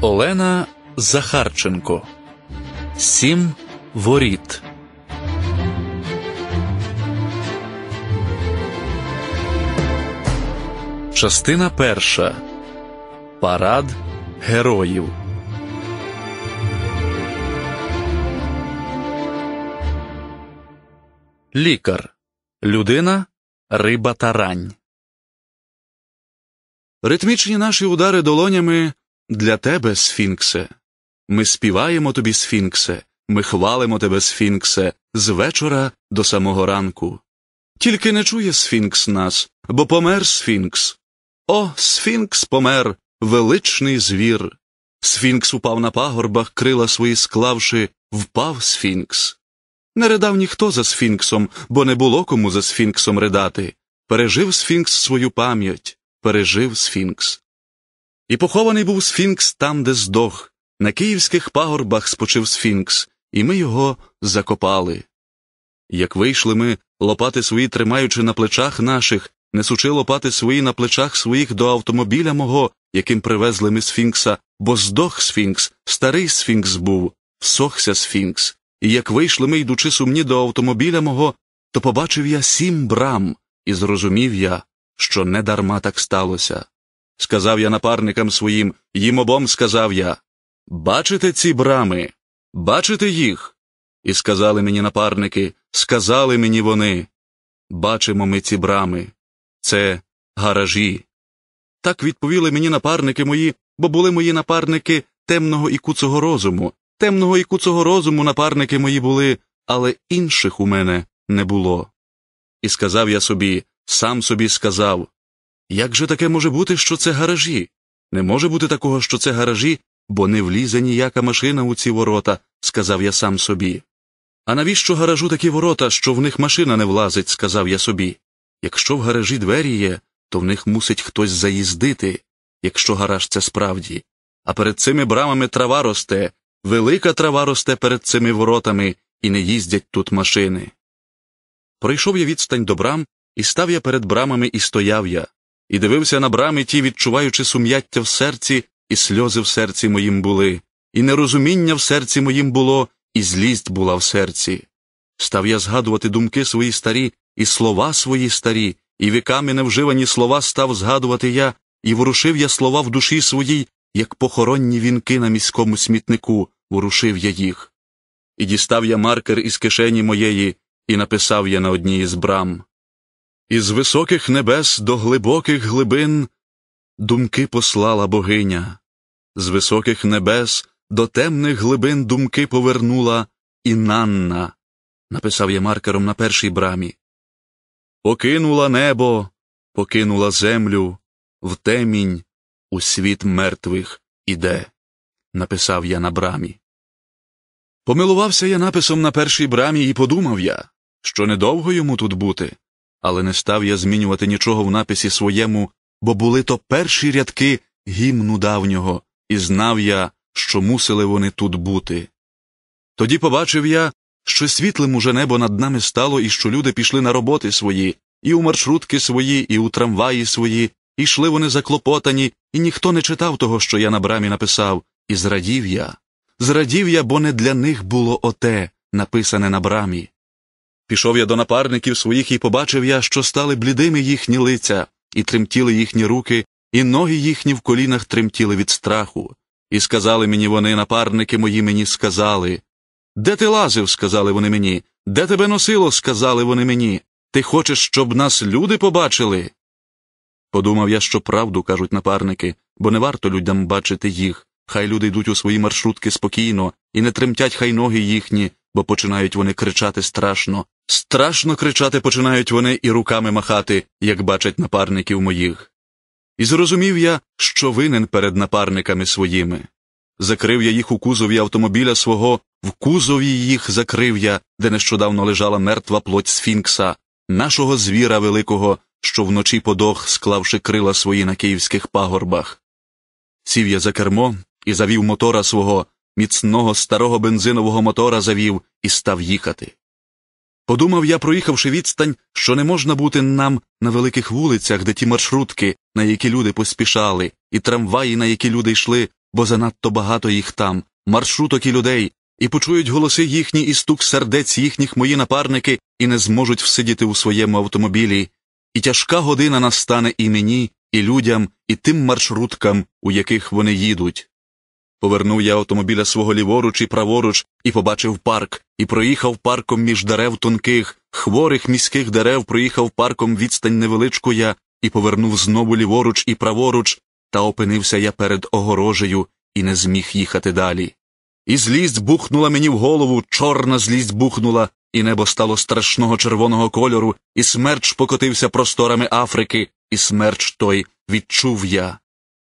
Олена Захарченко Сім воріт. Частина перша Парад героїв. Лікар. Людина риба тарань. Ритмічні наші удари долонями для тебе, Сфінксе, ми співаємо тобі, Сфінксе, ми хвалимо тебе, Сфінксе, з вечора до самого ранку. Тільки не чує Сфінкс нас, бо помер Сфінкс. О, Сфінкс помер, величний звір. Сфінкс упав на пагорбах, крила свої склавши, впав Сфінкс. Не ридав ніхто за Сфінксом, бо не було кому за Сфінксом ридати. Пережив Сфінкс свою пам'ять, пережив Сфінкс. І похований був Сфінкс там, де здох. На київських пагорбах спочив Сфінкс, і ми його закопали. Як вийшли ми, лопати свої тримаючи на плечах наших, несучи лопати свої на плечах своїх до автомобіля мого, яким привезли ми Сфінкса, бо здох Сфінкс, старий Сфінкс був, всохся Сфінкс. І як вийшли ми, йдучи сумні до автомобіля мого, то побачив я сім брам, і зрозумів я, що не дарма так сталося сказав я напарникам своїм, їм обом сказав я. Бачите ці брами? Бачите їх? І сказали мені напарники, сказали мені вони. Бачимо ми ці брами. Це гаражі. Так відповіли мені напарники мої, бо були мої напарники темного і куцого розуму. Темного і куцого розуму напарники мої були, але інших у мене не було. І сказав я собі, сам собі сказав як же таке може бути, що це гаражі? Не може бути такого, що це гаражі, бо не влізе ніяка машина у ці ворота, сказав я сам собі. А навіщо гаражу такі ворота, що в них машина не влазить, сказав я собі. Якщо в гаражі двері є, то в них мусить хтось заїздити, якщо гараж це справді. А перед цими брамами трава росте, велика трава росте перед цими воротами, і не їздять тут машини. Пройшов я відстань до брам, і став я перед брамами, і стояв я і дивився на брами ті, відчуваючи сум'яття в серці, і сльози в серці моїм були, і нерозуміння в серці моїм було, і злість була в серці. Став я згадувати думки свої старі, і слова свої старі, і віками невживані слова став згадувати я, і ворушив я слова в душі своїй, як похоронні вінки на міському смітнику, ворушив я їх. І дістав я маркер із кишені моєї, і написав я на одній із брам із високих небес до глибоких глибин думки послала богиня, з високих небес до темних глибин думки повернула Інанна, написав я маркером на першій брамі. Покинула небо, покинула землю, в темінь у світ мертвих іде, написав я на брамі. Помилувався я написом на першій брамі, і подумав я, що недовго йому тут бути але не став я змінювати нічого в написі своєму, бо були то перші рядки гімну давнього, і знав я, що мусили вони тут бути. Тоді побачив я, що світлим уже небо над нами стало, і що люди пішли на роботи свої, і у маршрутки свої, і у трамваї свої, і йшли вони заклопотані, і ніхто не читав того, що я на брамі написав, і зрадів я. Зрадів я, бо не для них було оте, написане на брамі. Пішов я до напарників своїх і побачив я, що стали блідими їхні лиця, і тремтіли їхні руки, і ноги їхні в колінах тремтіли від страху. І сказали мені вони, напарники мої мені сказали. Де ти лазив? сказали вони мені. Де тебе носило? сказали вони мені. Ти хочеш, щоб нас люди побачили? Подумав я, що правду кажуть напарники, бо не варто людям бачити їх. Хай люди йдуть у свої маршрутки спокійно, і не тремтять хай ноги їхні, бо починають вони кричати страшно. Страшно кричати починають вони і руками махати, як бачать напарників моїх. І зрозумів я, що винен перед напарниками своїми. Закрив я їх у кузові автомобіля свого, в кузові їх закрив я, де нещодавно лежала мертва плоть Сфінкса, нашого звіра великого, що вночі подох, склавши крила свої на київських пагорбах. Сів я за кермо і завів мотора свого, міцного старого бензинового мотора завів і став їхати. Подумав я, проїхавши відстань, що не можна бути нам на великих вулицях, де ті маршрутки, на які люди поспішали, і трамваї, на які люди йшли, бо занадто багато їх там, маршруток і людей, і почують голоси їхні і стук сердець їхніх мої напарники, і не зможуть всидіти у своєму автомобілі. І тяжка година настане і мені, і людям, і тим маршруткам, у яких вони їдуть. Повернув я автомобіля свого ліворуч і праворуч і побачив парк, і проїхав парком між дерев тонких, хворих міських дерев проїхав парком відстань невеличку я, і повернув знову ліворуч і праворуч, та опинився я перед огорожею і не зміг їхати далі. І злість бухнула мені в голову, чорна злість бухнула, і небо стало страшного червоного кольору, і смерч покотився просторами Африки, і смерч той відчув я.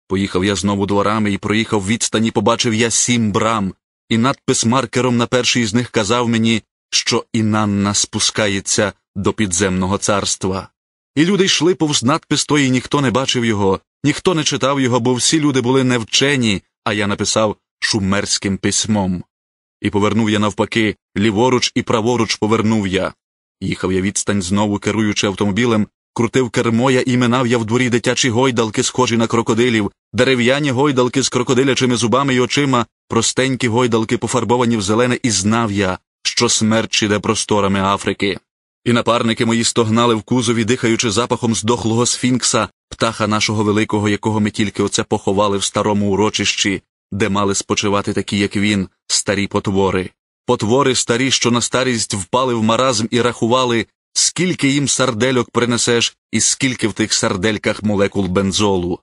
Поїхав я знову дворами і проїхав відстані, побачив я сім брам, і надпис маркером на першій з них казав мені, що Інанна спускається до підземного царства. І люди йшли повз надпис, той і ніхто не бачив його, ніхто не читав його, бо всі люди були невчені, а я написав шумерським письмом. І повернув я навпаки, ліворуч і праворуч повернув я. Їхав я відстань знову керуючи автомобілем, Крутив кермо я і минав я в дворі дитячі гойдалки, схожі на крокодилів, дерев'яні гойдалки з крокодилячими зубами й очима, простенькі гойдалки, пофарбовані в зелене, і знав я, що смерч іде просторами Африки. І напарники мої стогнали в кузові, дихаючи запахом здохлого сфінкса, птаха нашого великого, якого ми тільки оце поховали в старому урочищі, де мали спочивати такі, як він, старі потвори. Потвори старі, що на старість впали в маразм і рахували, скільки їм сардельок принесеш, і скільки в тих сардельках молекул бензолу.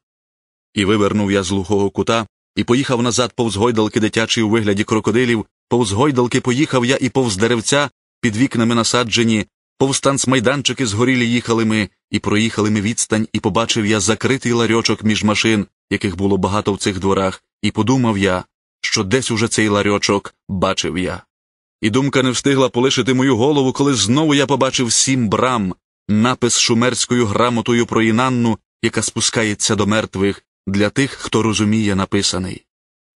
І вивернув я з глухого кута і поїхав назад повз гойдалки дитячі у вигляді крокодилів, повз гойдалки поїхав я і повз деревця, під вікнами насаджені, повз танцмайданчики згорілі їхали ми, і проїхали ми відстань, і побачив я закритий ларьочок між машин, яких було багато в цих дворах, і подумав я, що десь уже цей ларьочок бачив я і думка не встигла полишити мою голову, коли знову я побачив сім брам, напис шумерською грамотою про Інанну, яка спускається до мертвих, для тих, хто розуміє написаний.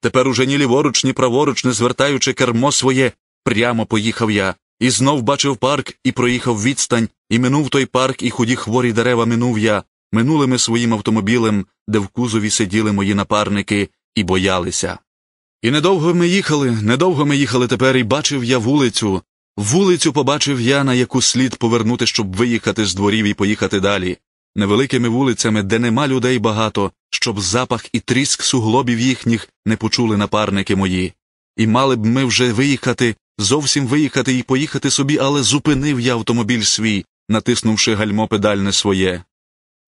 Тепер уже ні ліворуч, ні праворуч, не звертаючи кермо своє, прямо поїхав я, і знов бачив парк і проїхав відстань, і минув той парк, і худі хворі дерева минув я, минулими своїм автомобілем, де в кузові сиділи мої напарники, і боялися. І недовго ми їхали, недовго ми їхали тепер, і бачив я вулицю. Вулицю побачив я, на яку слід повернути, щоб виїхати з дворів і поїхати далі, невеликими вулицями, де нема людей багато, щоб запах і тріск суглобів їхніх не почули напарники мої. І мали б ми вже виїхати, зовсім виїхати і поїхати собі, але зупинив я автомобіль свій, натиснувши гальмо педальне своє.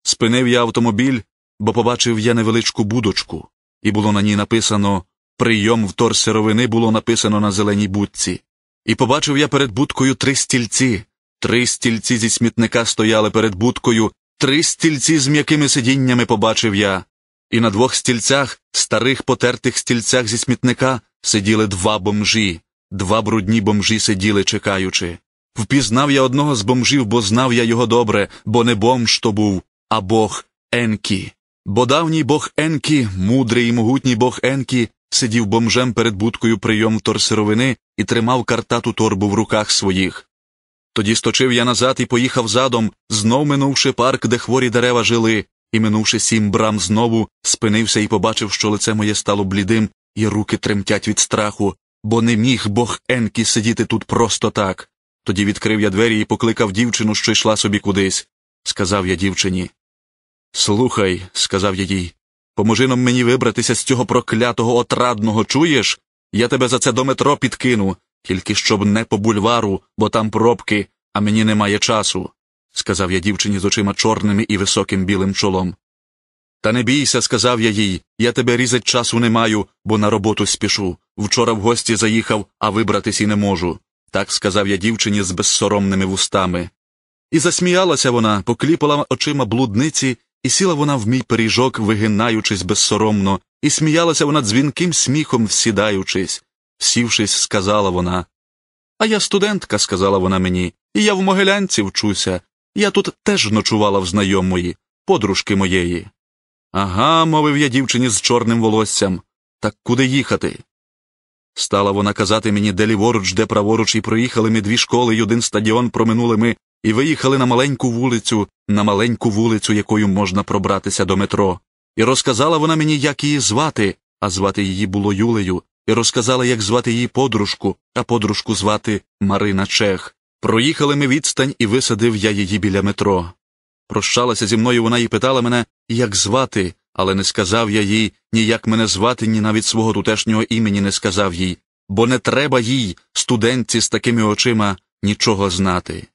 Спинив я автомобіль, бо побачив я невеличку будочку, і було на ній написано прийом втор сировини було написано на зеленій будці, і побачив я перед будкою три стільці, три стільці зі смітника стояли перед будкою, три стільці з м'якими сидіннями побачив я, і на двох стільцях, старих потертих стільцях зі смітника, сиділи два бомжі, два брудні бомжі сиділи, чекаючи. Впізнав я одного з бомжів, бо знав я його добре, бо не бомж то був, а бог Енкі. Бо давній бог Енкі, мудрий і могутній бог Енкі, сидів бомжем перед будкою прийом торсировини і тримав картату торбу в руках своїх. Тоді сточив я назад і поїхав задом, знов минувши парк, де хворі дерева жили, і, минувши сім брам знову, спинився і побачив, що лице моє стало блідим, і руки тремтять від страху, бо не міг бог Енкі сидіти тут просто так. Тоді відкрив я двері і покликав дівчину, що йшла собі кудись. Сказав я дівчині. Слухай, сказав я їй, Поможи нам мені вибратися з цього проклятого отрадного, чуєш? Я тебе за це до метро підкину, тільки щоб не по бульвару, бо там пробки, а мені немає часу, сказав я дівчині з очима чорними і високим білим чолом. Та не бійся, сказав я їй, я тебе різать часу не маю, бо на роботу спішу. Вчора в гості заїхав, а вибратись і не можу. Так сказав я дівчині з безсоромними вустами. І засміялася вона, покліпала очима блудниці і сіла вона в мій пиріжок, вигинаючись безсоромно, і сміялася вона дзвінким сміхом, всідаючись. Сівшись, сказала вона. А я студентка, сказала вона мені, і я в могилянці вчуся. Я тут теж ночувала в знайомої, подружки моєї. Ага, мовив я дівчині з чорним волоссям. Так куди їхати? Стала вона казати мені, де ліворуч, де праворуч, і проїхали ми дві школи, й один стадіон проминули ми і виїхали на маленьку вулицю, на маленьку вулицю, якою можна пробратися до метро. І розказала вона мені, як її звати, а звати її було Юлею, і розказала, як звати її подружку, а подружку звати Марина Чех. Проїхали ми відстань, і висадив я її біля метро. Прощалася зі мною вона і питала мене, як звати, але не сказав я їй ні як мене звати, ні навіть свого тутешнього імені не сказав їй, бо не треба їй, студентці з такими очима, нічого знати.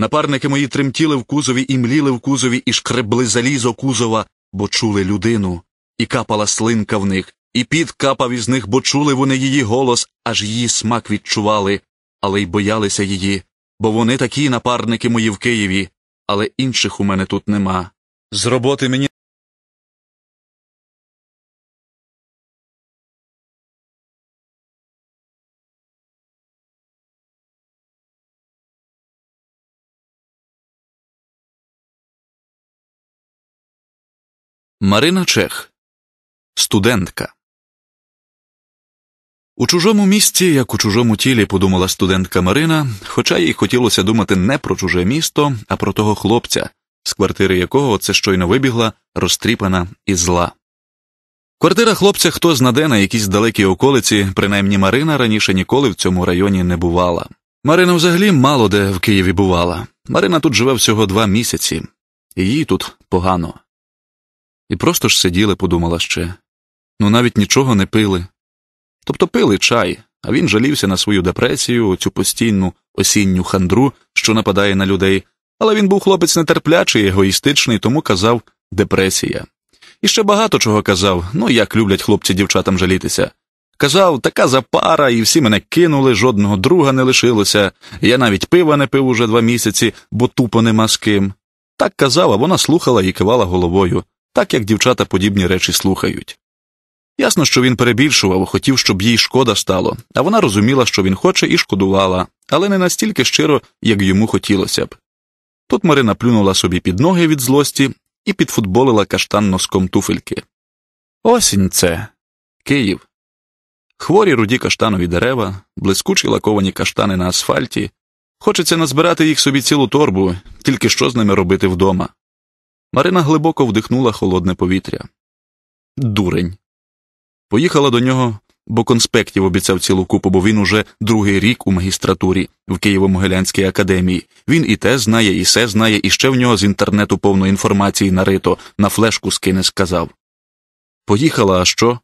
Напарники мої тремтіли в кузові і мліли в кузові і шкребли залізо кузова, бо чули людину, і капала слинка в них, і під капав із них, бо чули вони її голос, аж її смак відчували, але й боялися її, бо вони такі напарники мої в Києві, але інших у мене тут нема. З роботи мені Марина Чех, студентка. У чужому місті, як у чужому тілі, подумала студентка Марина, хоча їй хотілося думати не про чуже місто, а про того хлопця, з квартири якого це щойно вибігла, розтріпана і зла. Квартира хлопця хто знаде на якійсь далекій околиці, принаймні Марина раніше ніколи в цьому районі не бувала. Марина взагалі мало де в Києві бувала. Марина тут живе всього два місяці, і їй тут погано. І просто ж сиділи, подумала ще. Ну навіть нічого не пили. Тобто пили чай, а він жалівся на свою депресію, цю постійну осінню хандру, що нападає на людей, але він був хлопець нетерплячий, егоїстичний, тому казав депресія. І ще багато чого казав, ну як люблять хлопці дівчатам жалітися. Казав, така запара, і всі мене кинули, жодного друга не лишилося, я навіть пива не пив уже два місяці, бо тупо нема з ким. Так казав, а вона слухала і кивала головою так як дівчата подібні речі слухають. Ясно, що він перебільшував, хотів, щоб їй шкода стало, а вона розуміла, що він хоче, і шкодувала, але не настільки щиро, як йому хотілося б. Тут Марина плюнула собі під ноги від злості і підфутболила каштан носком туфельки. Осінь це Київ. Хворі руді каштанові дерева, блискучі лаковані каштани на асфальті. Хочеться назбирати їх собі цілу торбу, тільки що з ними робити вдома. Марина глибоко вдихнула холодне повітря. Дурень. Поїхала до нього, бо конспектів обіцяв цілу купу, бо він уже другий рік у магістратурі в Києво-Могилянській академії. Він і те знає, і все знає, і ще в нього з інтернету повно інформації нарито, на флешку скине, сказав. Поїхала, а що?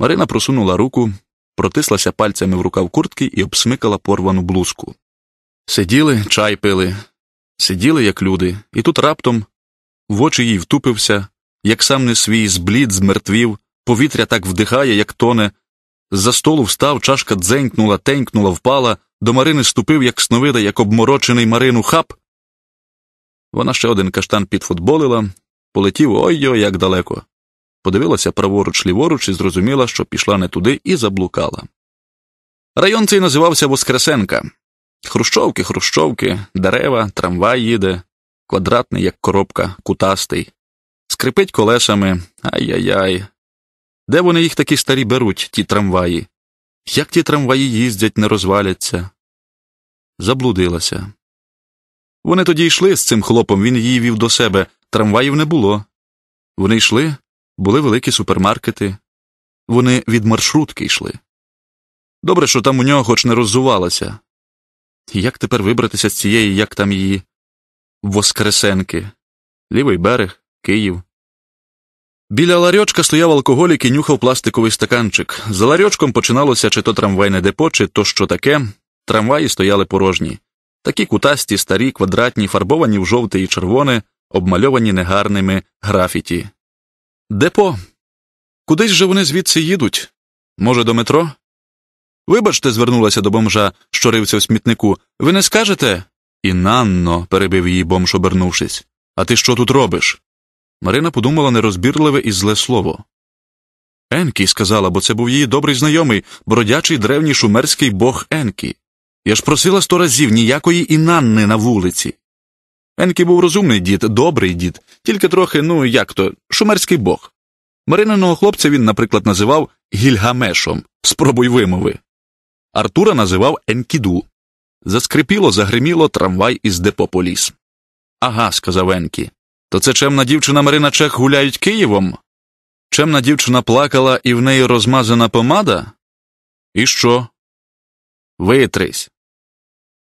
Марина просунула руку, протислася пальцями в рукав куртки і обсмикала порвану блузку. Сиділи, чай пили, сиділи, як люди, і тут раптом. В очі їй втупився, як сам не свій зблід, змертвів, повітря так вдихає, як тоне. З За столу встав, чашка дзенькнула, тенькнула, впала, до Марини ступив, як сновида, як обморочений Марину хап. Вона ще один каштан підфутболила, полетів ой ой як далеко. Подивилася праворуч ліворуч і зрозуміла, що пішла не туди і заблукала. Район цей називався Воскресенка. Хрущовки, хрущовки, дерева, трамвай їде, квадратний, як коробка, кутастий, скрипить колесами. Ай-яй-яй. Де вони їх такі старі беруть, ті трамваї? Як ті трамваї їздять, не розваляться? Заблудилася. Вони тоді йшли з цим хлопом, він її вів до себе. Трамваїв не було. Вони йшли, були великі супермаркети. Вони від маршрутки йшли. Добре, що там у нього хоч не роззувалося. Як тепер вибратися з цієї, як там її Воскресенки, Лівий берег, Київ. Біля ларьочка стояв алкоголік і нюхав пластиковий стаканчик. За ларьочком починалося чи то трамвайне депо, чи то що таке. Трамваї стояли порожні. Такі кутасті, старі, квадратні, фарбовані в жовте і червоне, обмальовані негарними графіті. Депо. Кудись же вони звідси їдуть? Може, до метро? Вибачте, звернулася до бомжа, що рився в смітнику. Ви не скажете? І Нанно, перебив її бомж, обернувшись, а ти що тут робиш? Марина подумала нерозбірливе і зле слово. Енкі, сказала, бо це був її добрий знайомий, бродячий древній шумерський бог Енкі. Я ж просила сто разів ніякої Інанни на вулиці. Енкі був розумний дід, добрий дід, тільки трохи, ну як то, шумерський бог. Марининого хлопця він, наприклад, називав Гільгамешом, спробуй вимови. Артура називав Енкіду. Заскрипіло, загриміло трамвай із депополіс. Ага, сказав Енкі. То це чемна дівчина Марина Чех гуляють Києвом? Чемна дівчина плакала і в неї розмазана помада? І що? Витрись.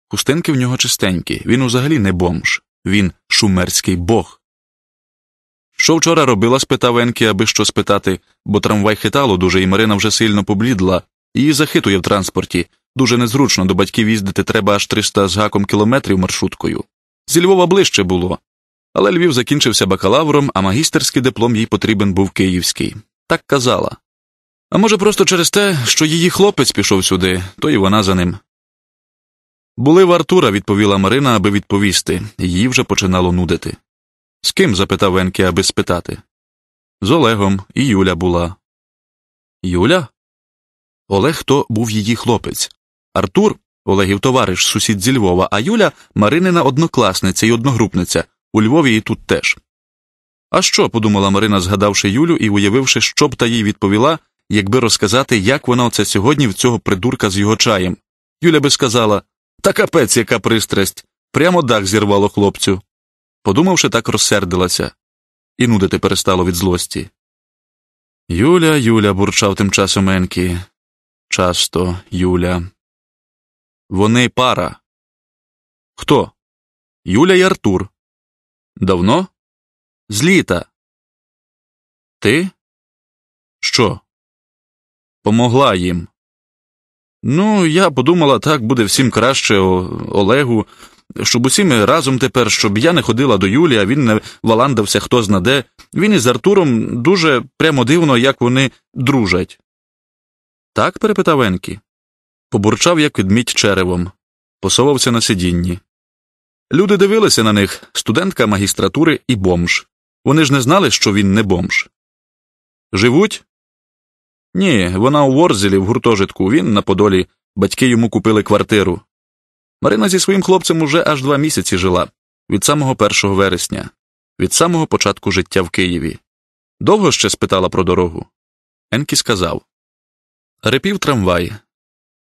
Хустинки в нього чистенькі. Він взагалі не бомж. Він шумерський бог. Що вчора робила? спитав Енкі, аби що спитати, бо трамвай хитало дуже, і Марина вже сильно поблідла. Її захитує в транспорті. Дуже незручно до батьків їздити треба аж 300 з гаком кілометрів маршруткою. Зі Львова ближче було. Але Львів закінчився бакалавром, а магістерський диплом їй потрібен був київський. Так казала. А може, просто через те, що її хлопець пішов сюди, то і вона за ним. Були в Артура, відповіла Марина, аби відповісти, її вже починало нудити. З ким? запитав Венке, аби спитати. З Олегом і Юля була. Юля? Олег то був її хлопець. Артур, Олегів товариш, сусід зі Львова, а Юля Маринина однокласниця і одногрупниця, у Львові і тут теж. А що? подумала Марина, згадавши Юлю і уявивши, що б та їй відповіла, якби розказати, як вона оце сьогодні в цього придурка з його чаєм. Юля би сказала Та капець, яка пристрасть. Прямо дах зірвало хлопцю. Подумавши, так розсердилася, і нудити перестало від злості. Юля, Юля, бурчав тим часом Енкі. Часто, Юля. Вони пара. Хто? Юля і Артур. Давно? З літа. Ти? Що? Помогла їм. Ну, я подумала, так буде всім краще Олегу, щоб усі ми разом тепер, щоб я не ходила до Юлі, а він не валандався хто зна де. Він із Артуром дуже прямо дивно, як вони дружать. Так? перепитав Енкі побурчав, як відмідь черевом, посовався на сидінні. Люди дивилися на них студентка магістратури і бомж. Вони ж не знали, що він не бомж. Живуть? Ні, вона у Ворзелі в гуртожитку. Він на Подолі, батьки йому купили квартиру. Марина зі своїм хлопцем уже аж два місяці жила від самого 1 вересня, від самого початку життя в Києві. Довго ще спитала про дорогу. Енкі сказав Репів трамвай,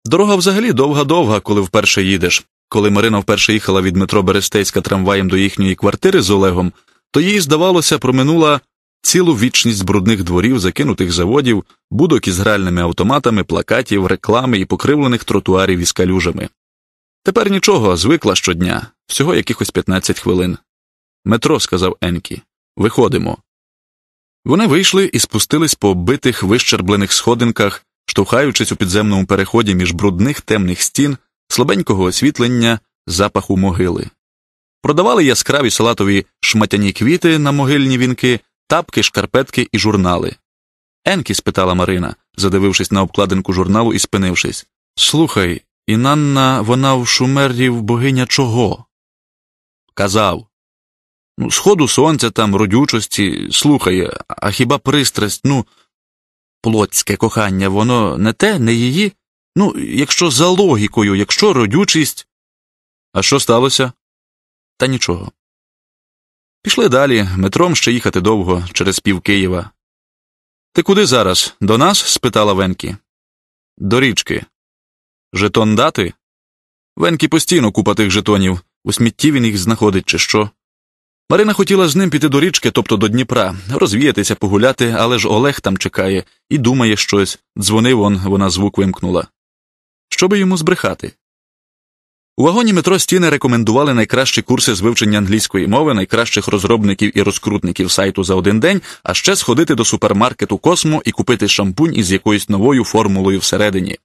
Дорога взагалі довга-довга, коли вперше їдеш. Коли Марина вперше їхала від метро Берестейська трамваєм до їхньої квартири з Олегом, то їй, здавалося, проминула цілу вічність брудних дворів, закинутих заводів, будок із гральними автоматами, плакатів, реклами і покривлених тротуарів із калюжами. Тепер нічого, звикла щодня, всього якихось 15 хвилин. Метро, сказав Енкі, виходимо. Вони вийшли і спустились по битих вищерблених сходинках штовхаючись у підземному переході між брудних темних стін, слабенького освітлення, запаху могили. Продавали яскраві салатові шматяні квіти на могильні вінки, тапки, шкарпетки і журнали. Енкі, спитала Марина, задивившись на обкладинку журналу і спинившись. Слухай, Інанна, вона в шумерів богиня чого? Казав. Ну, сходу сонця там, родючості, слухай, а хіба пристрасть, ну, плотське кохання, воно не те, не її, ну, якщо за логікою, якщо родючість. А що сталося? Та нічого. Пішли далі, метром ще їхати довго, через пів Києва. Ти куди зараз? До нас? спитала Венкі. До річки. Жетон дати? Венкі постійно купа тих жетонів. У смітті він їх знаходить, чи що. Марина хотіла з ним піти до річки, тобто до Дніпра, розвіятися, погуляти, але ж Олег там чекає і думає щось, дзвонив он, вона звук вимкнула. Що би йому збрехати. У вагоні метро стіни рекомендували найкращі курси з вивчення англійської мови, найкращих розробників і розкрутників сайту за один день, а ще сходити до супермаркету Космо і купити шампунь із якоюсь новою формулою всередині.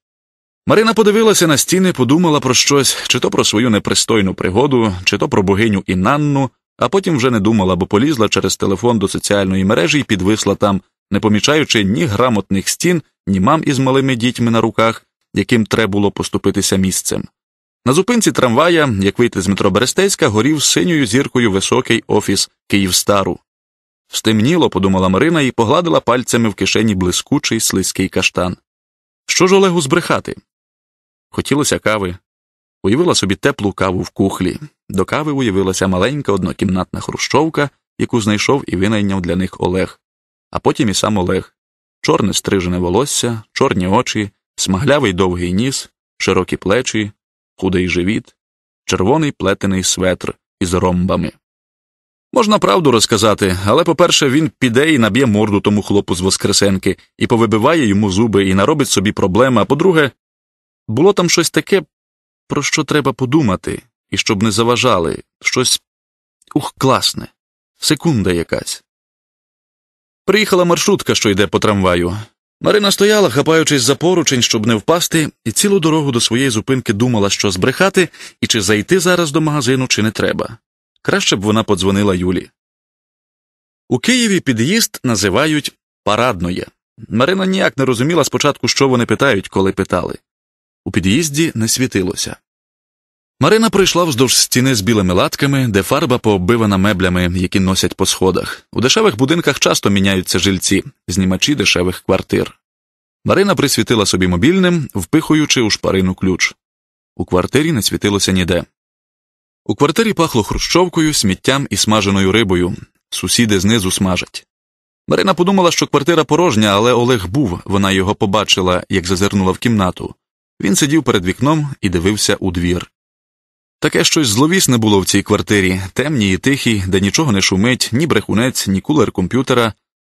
Марина подивилася на стіни, подумала про щось, чи то про свою непристойну пригоду, чи то про богиню Інанну, а потім вже не думала, бо полізла через телефон до соціальної мережі і підвисла там, не помічаючи ні грамотних стін, ні мам із малими дітьми на руках, яким треба було поступитися місцем. На зупинці трамвая, як вийти з метро Берестейська, горів синьою зіркою високий офіс Київстару. Стемніло, подумала Марина і погладила пальцями в кишені блискучий слизький каштан. Що ж Олегу збрехати? Хотілося кави, уявила собі теплу каву в кухлі. До кави уявилася маленька однокімнатна хрущовка, яку знайшов і винайняв для них Олег, а потім і сам Олег чорне стрижене волосся, чорні очі, смаглявий довгий ніс, широкі плечі, худий живіт, червоний плетений светр із ромбами. Можна правду розказати, але, по-перше, він піде і наб'є морду тому хлопу з Воскресенки і повибиває йому зуби і наробить собі проблеми, а по друге, було там щось таке, про що треба подумати, і щоб не заважали щось ух, класне, секунда якась. Приїхала маршрутка, що йде по трамваю. Марина стояла, хапаючись за поручень, щоб не впасти, і цілу дорогу до своєї зупинки думала, що збрехати і чи зайти зараз до магазину, чи не треба. Краще б вона подзвонила Юлі. У Києві під'їзд називають парадноє. Марина ніяк не розуміла спочатку, що вони питають, коли питали у під'їзді не світилося. Марина прийшла вздовж стіни з білими латками, де фарба пооббивана меблями, які носять по сходах. У дешевих будинках часто міняються жильці, знімачі дешевих квартир. Марина присвітила собі мобільним, впихуючи у шпарину ключ. У квартирі не світилося ніде. У квартирі пахло хрущовкою, сміттям і смаженою рибою. Сусіди знизу смажать. Марина подумала, що квартира порожня, але Олег був, вона його побачила, як зазирнула в кімнату. Він сидів перед вікном і дивився у двір. Таке щось зловісне було в цій квартирі, темній і тихій, де нічого не шумить, ні брехунець, ні кулер комп'ютера.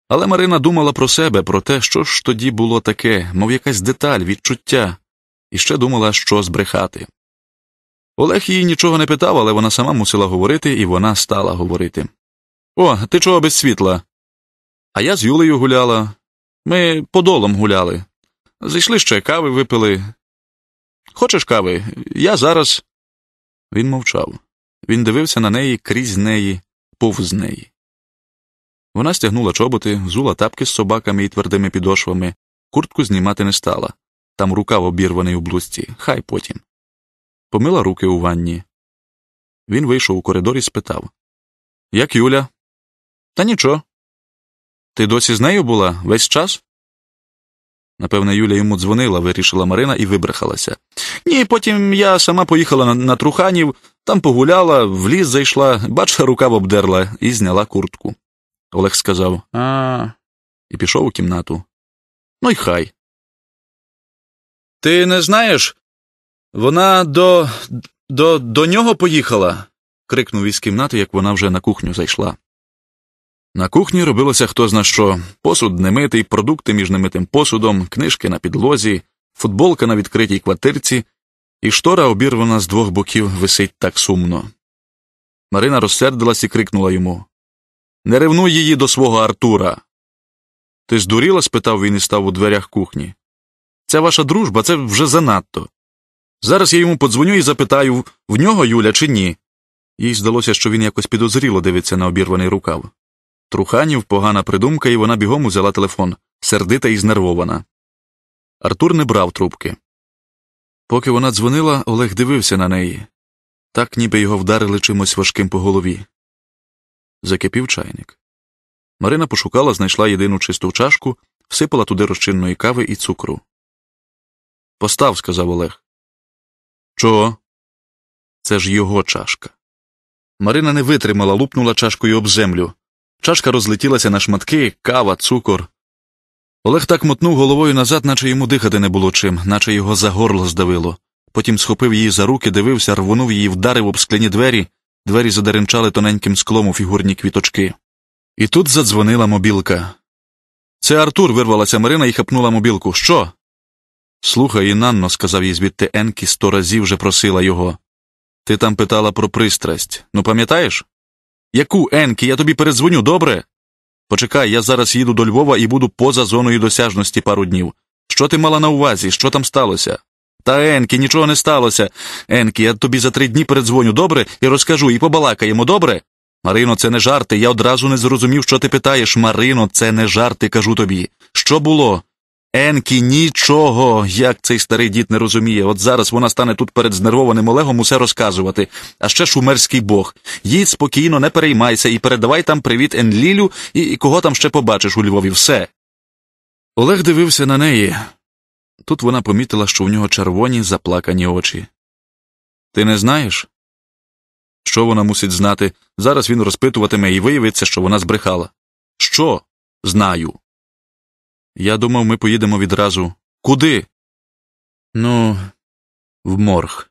Але Марина думала про себе, про те, що ж тоді було таке, мов якась деталь, відчуття, і ще думала, що збрехати. Олег її нічого не питав, але вона сама мусила говорити, і вона стала говорити. О, ти чого без світла? А я з Юлею гуляла. Ми подолом гуляли. Зайшли ще кави випили. Хочеш кави? Я зараз. Він мовчав. Він дивився на неї крізь неї, повз неї. Вона стягнула чоботи, зула тапки з собаками і твердими підошвами, куртку знімати не стала. Там рукав обірваний у блузці, хай потім. Помила руки у ванні. Він вийшов у коридор і спитав Як Юля? Та нічо. Ти досі з нею була весь час? Напевно, Юля йому дзвонила, вирішила Марина і вибрехалася. Ні, потім я сама поїхала на, на Труханів, там погуляла, в ліс зайшла, бач, рукав обдерла і зняла куртку. Олег сказав а. -а. і пішов у кімнату. Ну й хай. Ти не знаєш? Вона до. до, до нього поїхала. крикнув із кімнати, як вона вже на кухню зайшла. На кухні робилося хто зна що посуд немитий, продукти між немитим посудом, книжки на підлозі, футболка на відкритій квартирці, і штора, обірвана з двох боків, висить так сумно. Марина розсердилась і крикнула йому Не ревнуй її до свого Артура. Ти здуріла? спитав він і став у дверях кухні. Ця ваша дружба це вже занадто. Зараз я йому подзвоню і запитаю в нього Юля чи ні. Їй здалося, що він якось підозріло дивиться на обірваний рукав. Труханів погана придумка, і вона бігом узяла телефон, сердита і знервована. Артур не брав трубки. Поки вона дзвонила, Олег дивився на неї, так ніби його вдарили чимось важким по голові. Закипів чайник. Марина пошукала, знайшла єдину чисту чашку, всипала туди розчинної кави і цукру. Постав, сказав Олег. Чого? Це ж його чашка. Марина не витримала, лупнула чашкою об землю. Чашка розлетілася на шматки, кава, цукор. Олег так мотнув головою назад, наче йому дихати не було чим, наче його за горло здавило. Потім схопив її за руки, дивився, рвонув її, вдарив об скляні двері, двері задеренчали тоненьким склом у фігурні квіточки. І тут задзвонила мобілка. Це Артур вирвалася Марина і хапнула мобілку. Що? Слухай, Інанно, сказав їй звідти Енкі сто разів вже просила його. Ти там питала про пристрасть. Ну, пам'ятаєш? Яку Енкі, я тобі перезвоню, добре? Почекай, я зараз їду до Львова і буду поза зоною досяжності пару днів. Що ти мала на увазі? Що там сталося? Та Енкі, нічого не сталося. Енкі, я тобі за три дні передзвоню, добре, і розкажу, і побалакаємо, добре? Марино, це не жарти. Я одразу не зрозумів, що ти питаєш. Марино, це не жарти, кажу тобі. Що було? Енкі нічого, як цей старий дід не розуміє. От зараз вона стане тут перед знервованим Олегом усе розказувати. А ще шумерський бог. Їдь спокійно, не переймайся, і передавай там привіт Енлілю і, і кого там ще побачиш у Львові. Все. Олег дивився на неї. Тут вона помітила, що в нього червоні заплакані очі. Ти не знаєш? Що вона мусить знати? Зараз він розпитуватиме і виявиться, що вона збрехала. Що знаю? Я думав, ми поїдемо відразу. Куди? Ну, в морг.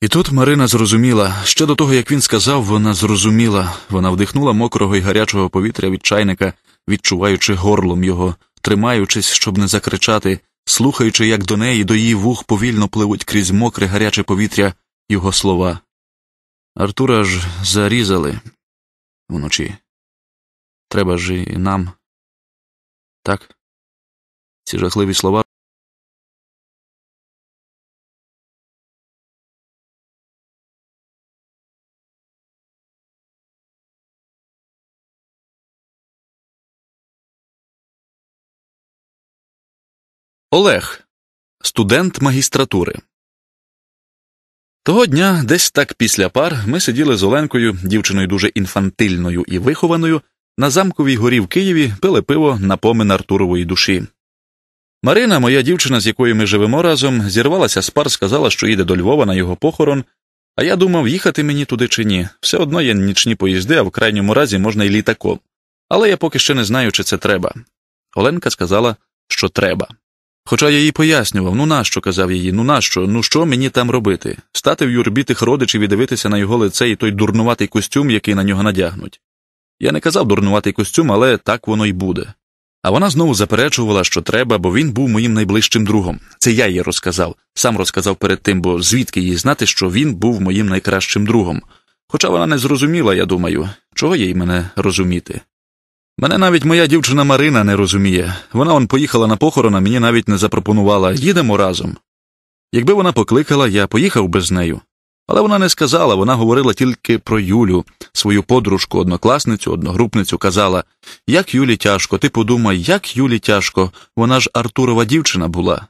І тут Марина зрозуміла. Ще до того, як він сказав, вона зрозуміла. Вона вдихнула мокрого і гарячого повітря від чайника, відчуваючи горлом його, тримаючись, щоб не закричати, слухаючи, як до неї, до її вух повільно пливуть крізь мокре гаряче повітря його слова. Артура ж зарізали вночі. Треба ж і нам. Так? Ці жахливі слова. Олег, студент магістратури. Того дня, десь так після пар, ми сиділи з Оленкою, дівчиною дуже інфантильною і вихованою, на замковій горі в Києві пили пиво на помин Артурової душі. Марина, моя дівчина, з якою ми живемо разом, зірвалася з пар, сказала, що їде до Львова на його похорон, а я думав, їхати мені туди чи ні. Все одно є нічні поїзди, а в крайньому разі можна й літаком. Але я поки ще не знаю, чи це треба. Оленка сказала, що треба. Хоча я їй пояснював, ну нащо, казав її, ну нащо, ну що мені там робити? Стати в юрбі тих родичів і дивитися на його лице і той дурнуватий костюм, який на нього надягнуть. Я не казав дурнуватий костюм, але так воно й буде. А вона знову заперечувала, що треба, бо він був моїм найближчим другом. Це я їй розказав, сам розказав перед тим, бо звідки їй знати, що він був моїм найкращим другом. Хоча вона не зрозуміла, я думаю, чого їй мене розуміти. Мене навіть моя дівчина Марина не розуміє вона он поїхала на похорон, а мені навіть не запропонувала їдемо разом. Якби вона покликала, я поїхав би з нею, але вона не сказала, вона говорила тільки про Юлю, свою подружку, однокласницю, одногрупницю, казала Як Юлі тяжко, ти подумай, як Юлі тяжко, вона ж Артурова дівчина була.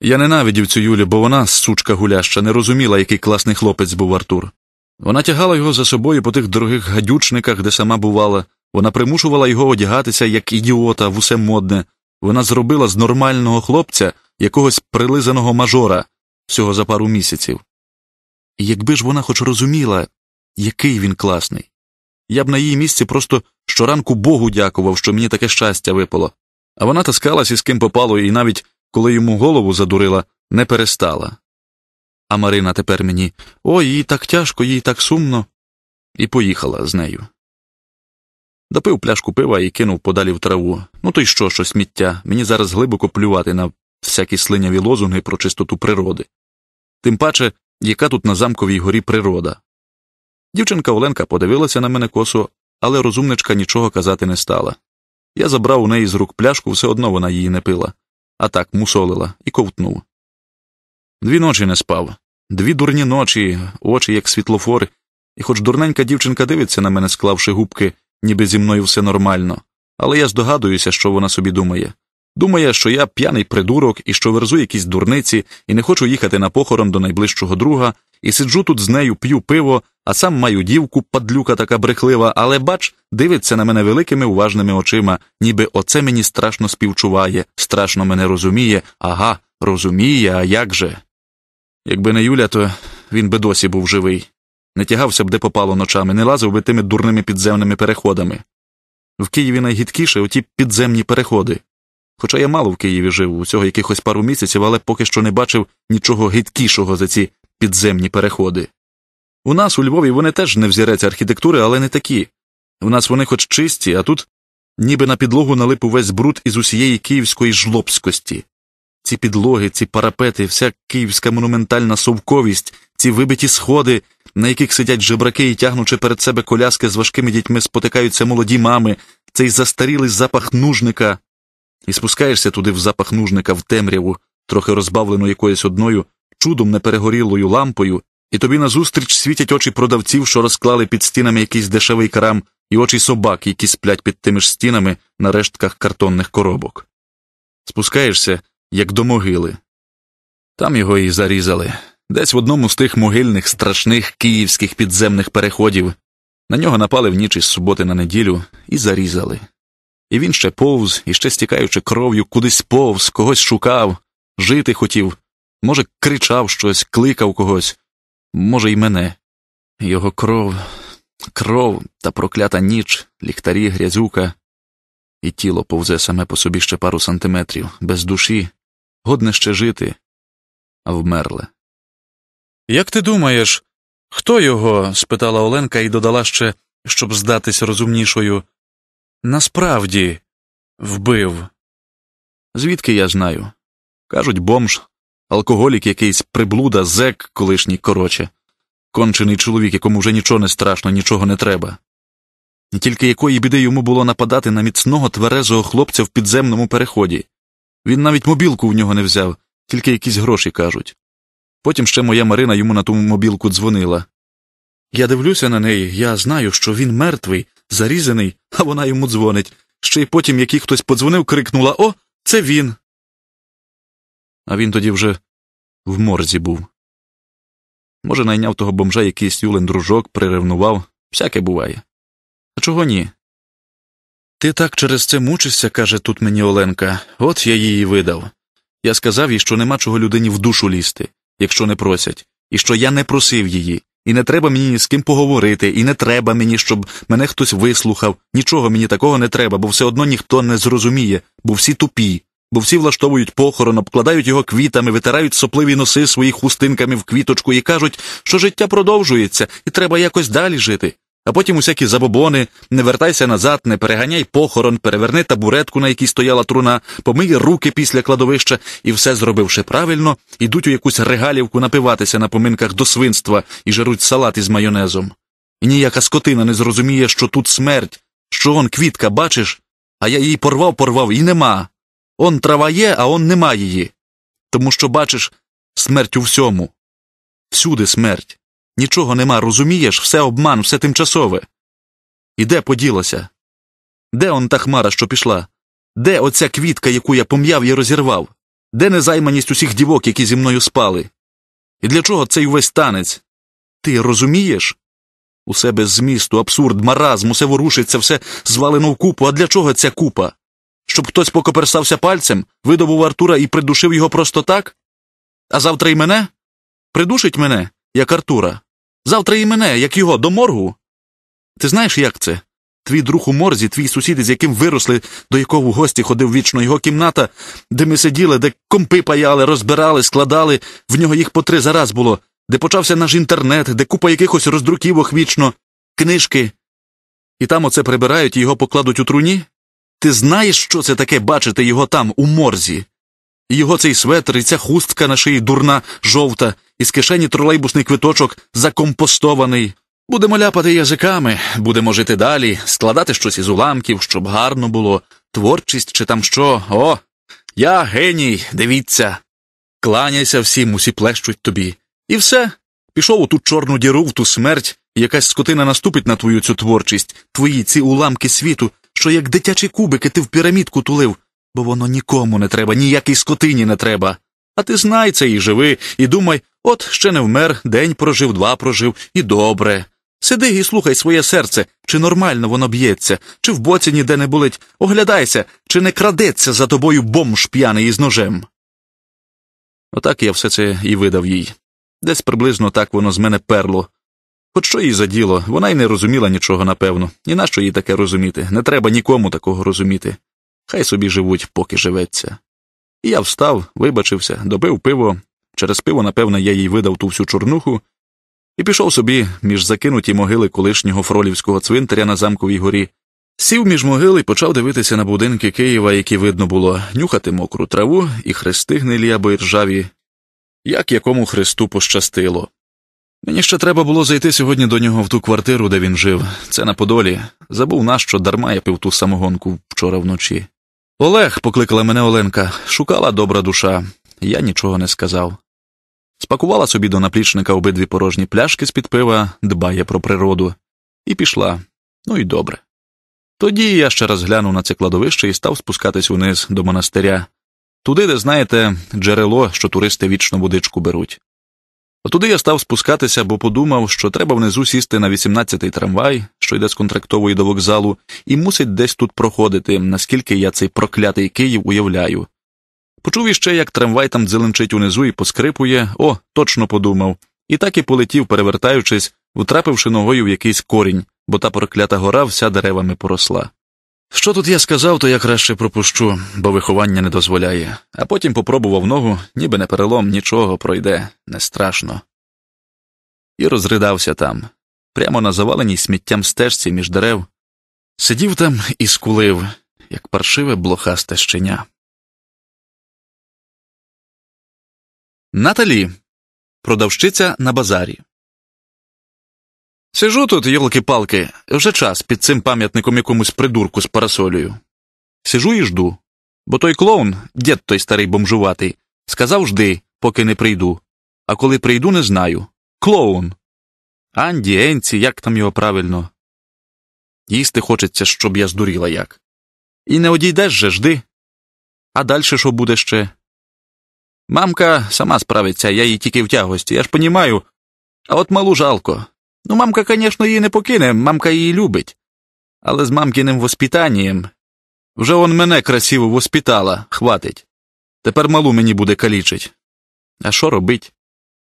Я ненавидів цю Юлю, бо вона, сучка гуляща, не розуміла, який класний хлопець був Артур. Вона тягала його за собою по тих дорогих гадючниках, де сама бувала, вона примушувала його одягатися як ідіота в усе модне, вона зробила з нормального хлопця якогось прилизаного мажора всього за пару місяців. Якби ж вона хоч розуміла, який він класний. Я б на її місці просто щоранку Богу дякував, що мені таке щастя випало, а вона таскалась із ким попало, і навіть коли йому голову задурила, не перестала. А Марина тепер мені ой, їй так тяжко, їй так сумно, і поїхала з нею. Допив пляшку пива і кинув подалі в траву. Ну то й що, що сміття, мені зараз глибоко плювати на всякі слиняві лозунги про чистоту природи. Тим паче яка тут на замковій горі природа. Дівчинка Оленка подивилася на мене косо, але розумничка нічого казати не стала. Я забрав у неї з рук пляшку, все одно вона її не пила, а так мусолила і ковтнув. Дві ночі не спав, дві дурні ночі, очі, як світлофори, і хоч дурненька дівчинка дивиться на мене, склавши губки, ніби зі мною все нормально, але я здогадуюся, що вона собі думає. Думає, що я п'яний придурок і що верзу якісь дурниці, і не хочу їхати на похорон до найближчого друга, і сиджу тут з нею, п'ю пиво, а сам маю дівку, падлюка така брехлива, але бач, дивиться на мене великими уважними очима, ніби оце мені страшно співчуває, страшно мене розуміє, ага, розуміє, а як же. Якби не Юля, то він би досі був живий. Не тягався б де попало ночами, не лазив би тими дурними підземними переходами. В Києві найгідкіше оті підземні переходи. Хоча я мало в Києві жив, усього якихось пару місяців, але поки що не бачив нічого гидкішого за ці підземні переходи. У нас у Львові вони теж не взірець архітектури, але не такі. У нас вони хоч чисті, а тут ніби на підлогу налип увесь бруд із усієї київської жлобськості. Ці підлоги, ці парапети, вся київська монументальна совковість, ці вибиті сходи, на яких сидять жебраки і тягнучи перед себе коляски з важкими дітьми, спотикаються молоді мами, цей застарілий запах нужника і спускаєшся туди в запах нужника в темряву, трохи розбавлену якоюсь одною, чудом неперегорілою лампою, і тобі назустріч світять очі продавців, що розклали під стінами якийсь дешевий карам, і очі собак, які сплять під тими ж стінами на рештках картонних коробок. Спускаєшся, як до могили. Там його і зарізали, десь в одному з тих могильних страшних київських підземних переходів. На нього напали в ніч із суботи на неділю і зарізали. І він ще повз, і ще стікаючи кров'ю, кудись повз, когось шукав, жити хотів, може, кричав щось, кликав когось, може, й мене. Його кров, кров та проклята ніч, ліхтарі, грязюка, і тіло повзе саме по собі ще пару сантиметрів, без душі, годне ще жити, а вмерле. Як ти думаєш, хто його? спитала Оленка і додала ще, щоб здатись розумнішою насправді вбив. Звідки я знаю? Кажуть, бомж, алкоголік якийсь приблуда, зек колишній короче, кончений чоловік, якому вже нічого не страшно, нічого не треба. І тільки якої біди йому було нападати на міцного тверезого хлопця в підземному переході. Він навіть мобілку в нього не взяв, тільки якісь гроші кажуть. Потім ще моя Марина йому на ту мобілку дзвонила. Я дивлюся на неї, я знаю, що він мертвий, зарізаний, а вона йому дзвонить. Ще й потім, як їй хтось подзвонив, крикнула О, це він. А він тоді вже в морзі був. Може, найняв того бомжа якийсь Юлен дружок, приревнував, всяке буває. А чого ні? Ти так через це мучишся, каже тут мені Оленка, от я її видав. Я сказав їй, що нема чого людині в душу лізти, якщо не просять, і що я не просив її, і не треба мені ні з ким поговорити, і не треба мені, щоб мене хтось вислухав, нічого мені такого не треба, бо все одно ніхто не зрозуміє, бо всі тупі, бо всі влаштовують похорон, обкладають його квітами, витирають сопливі носи свої хустинками в квіточку і кажуть, що життя продовжується, і треба якось далі жити а потім усякі забобони, не вертайся назад, не переганяй похорон, переверни табуретку, на якій стояла труна, помий руки після кладовища і все зробивши правильно, ідуть у якусь регалівку напиватися на поминках до свинства і жаруть салат із майонезом. І ніяка скотина не зрозуміє, що тут смерть, що он квітка, бачиш, а я її порвав, порвав, і нема. Он трава є, а он нема її. Тому що, бачиш, смерть у всьому, всюди смерть. Нічого нема, розумієш, все обман, все тимчасове. І де поділася? Де он та хмара, що пішла? Де оця квітка, яку я пом'яв і розірвав? Де незайманість усіх дівок, які зі мною спали? І для чого цей увесь танець? Ти розумієш? Усе без змісту, абсурд, маразм, усе ворушиться, все звалено в купу. А для чого ця купа? Щоб хтось покоперсався пальцем, видобув Артура і придушив його просто так? А завтра й мене? Придушить мене? як Артура. Завтра і мене, як його, до моргу. Ти знаєш, як це? Твій друг у морзі, твій сусід, з яким виросли, до якого в гості ходив вічно його кімната, де ми сиділи, де компи паяли, розбирали, складали, в нього їх по три зараз було, де почався наш інтернет, де купа якихось роздруківок вічно, книжки. І там оце прибирають і його покладуть у труні? Ти знаєш, що це таке бачити його там, у морзі? І його цей светр, і ця хустка на шиї дурна, жовта, із кишені тролейбусний квиточок закомпостований. Будемо ляпати язиками, будемо жити далі, складати щось із уламків, щоб гарно було, творчість чи там що. О, я геній, дивіться. Кланяйся всім, усі плещуть тобі. І все. Пішов у ту чорну діру, в ту смерть, і якась скотина наступить на твою цю творчість, твої ці уламки світу, що як дитячі кубики ти в пірамідку тулив бо воно нікому не треба, ніякій скотині не треба. А ти знай це і живи, і думай от ще не вмер, день прожив, два прожив, і добре. Сиди і слухай своє серце, чи нормально воно б'ється, чи в боці ніде не болить, оглядайся, чи не крадеться за тобою бомж п'яний із ножем. Отак я все це і видав їй. Десь приблизно так воно з мене перло. Хоч що їй за діло, вона й не розуміла нічого, напевно, і нащо їй таке розуміти? Не треба нікому такого розуміти хай собі живуть, поки живеться. І я встав, вибачився, допив пиво, через пиво, напевно, я їй видав ту всю чорнуху і пішов собі між закинуті могили колишнього фролівського цвинтаря на замковій горі. Сів між могил і почав дивитися на будинки Києва, які видно було, нюхати мокру траву і хрести гнилі або ржаві, як якому хресту пощастило. Мені ще треба було зайти сьогодні до нього в ту квартиру, де він жив, це на Подолі. Забув нащо дарма я пив ту самогонку вчора вночі. Олег, покликала мене Оленка, шукала добра душа, я нічого не сказав. Спакувала собі до наплічника обидві порожні пляшки з під пива, дбає про природу, і пішла, ну і добре. Тоді я ще раз глянув на це кладовище і став спускатись униз до монастиря, туди, де знаєте, джерело, що туристи вічно водичку беруть. Туди я став спускатися, бо подумав, що треба внизу сісти на 18-й трамвай, що йде з контрактової до вокзалу, і мусить десь тут проходити, наскільки я цей проклятий Київ уявляю. Почув іще, як трамвай там дзеленчить унизу і поскрипує, о, точно подумав, і так і полетів, перевертаючись, втрапивши ногою в якийсь корінь, бо та проклята гора вся деревами поросла. Що тут я сказав, то я краще пропущу, бо виховання не дозволяє, а потім попробував ногу, ніби не перелом нічого пройде, не страшно. І розридався там, прямо на заваленій сміттям стежці між дерев, сидів там і скулив, як паршиве блохасте щеня. Наталі продавщиця на базарі. Сижу тут, йолки-палки, вже час під цим пам'ятником якомусь придурку з парасолею. Сижу і жду. Бо той клоун, дід той старий бомжуватий, сказав жди, поки не прийду. А коли прийду, не знаю. Клоун. Анді, Енці, як там його правильно. Їсти хочеться, щоб я здуріла як. І не одійдеш же, жди. А далі що буде ще? Мамка сама справиться, я їй тільки в тягості, я ж понімаю. А от малу жалко. Ну, мамка, звісно, її не покине, мамка її любить. Але з мамкіним воспитанням. Вже он мене красиво воспитала, хватить. Тепер малу мені буде калічить. А що робить?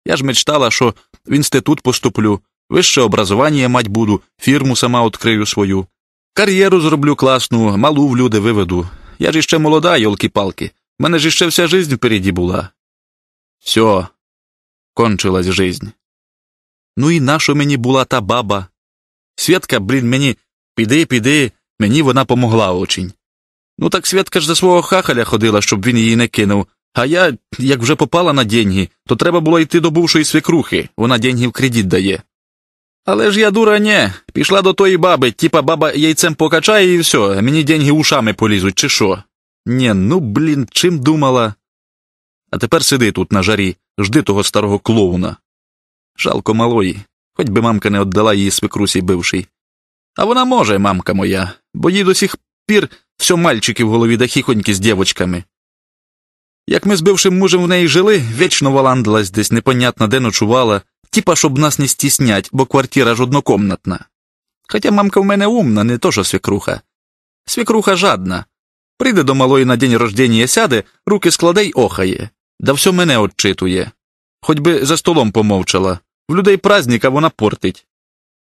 Я ж мечтала, що в інститут поступлю, вище образування мать буду, фірму сама відкрию свою. Кар'єру зроблю класну, малу в люди виведу. Я ж іще молода, йолки-палки. мене ж іще вся жизнь впереді була. Все, кончилась жизнь. Ну і нащо мені була та баба? Святка, блін, мені піди, піди, мені вона помогла очень. Ну так Святка ж за свого хахаля ходила, щоб він її не кинув. А я, як вже попала на деньги, то треба було йти до бувшої свекрухи, вона деньги в кредит дає. Але ж я дура не, пішла до тої баби, типа баба яйцем покачає і все, мені деньги ушами полізуть, чи що. Нє, ну блін, чим думала. А тепер сиди тут на жарі, жди того старого клоуна. Жалко малої, хоч би мамка не віддала її свекрусі бивший. А вона може, мамка моя, бо їй до сих пір все мальчики в голові да хіхоньки з дівочками. Як ми з бившим мужем в неї жили, вічно валандилась десь непонятно, де ночувала, типа, щоб нас не стіснять, бо квартира ж однокомнатна. Хоча мамка в мене умна, не то що свекруха. Свекруха жадна. Прийде до малої на день рождення сяде, руки складе й охає, да все мене отчитує. Хоч би за столом помовчала. В людей праздник, а вона портить.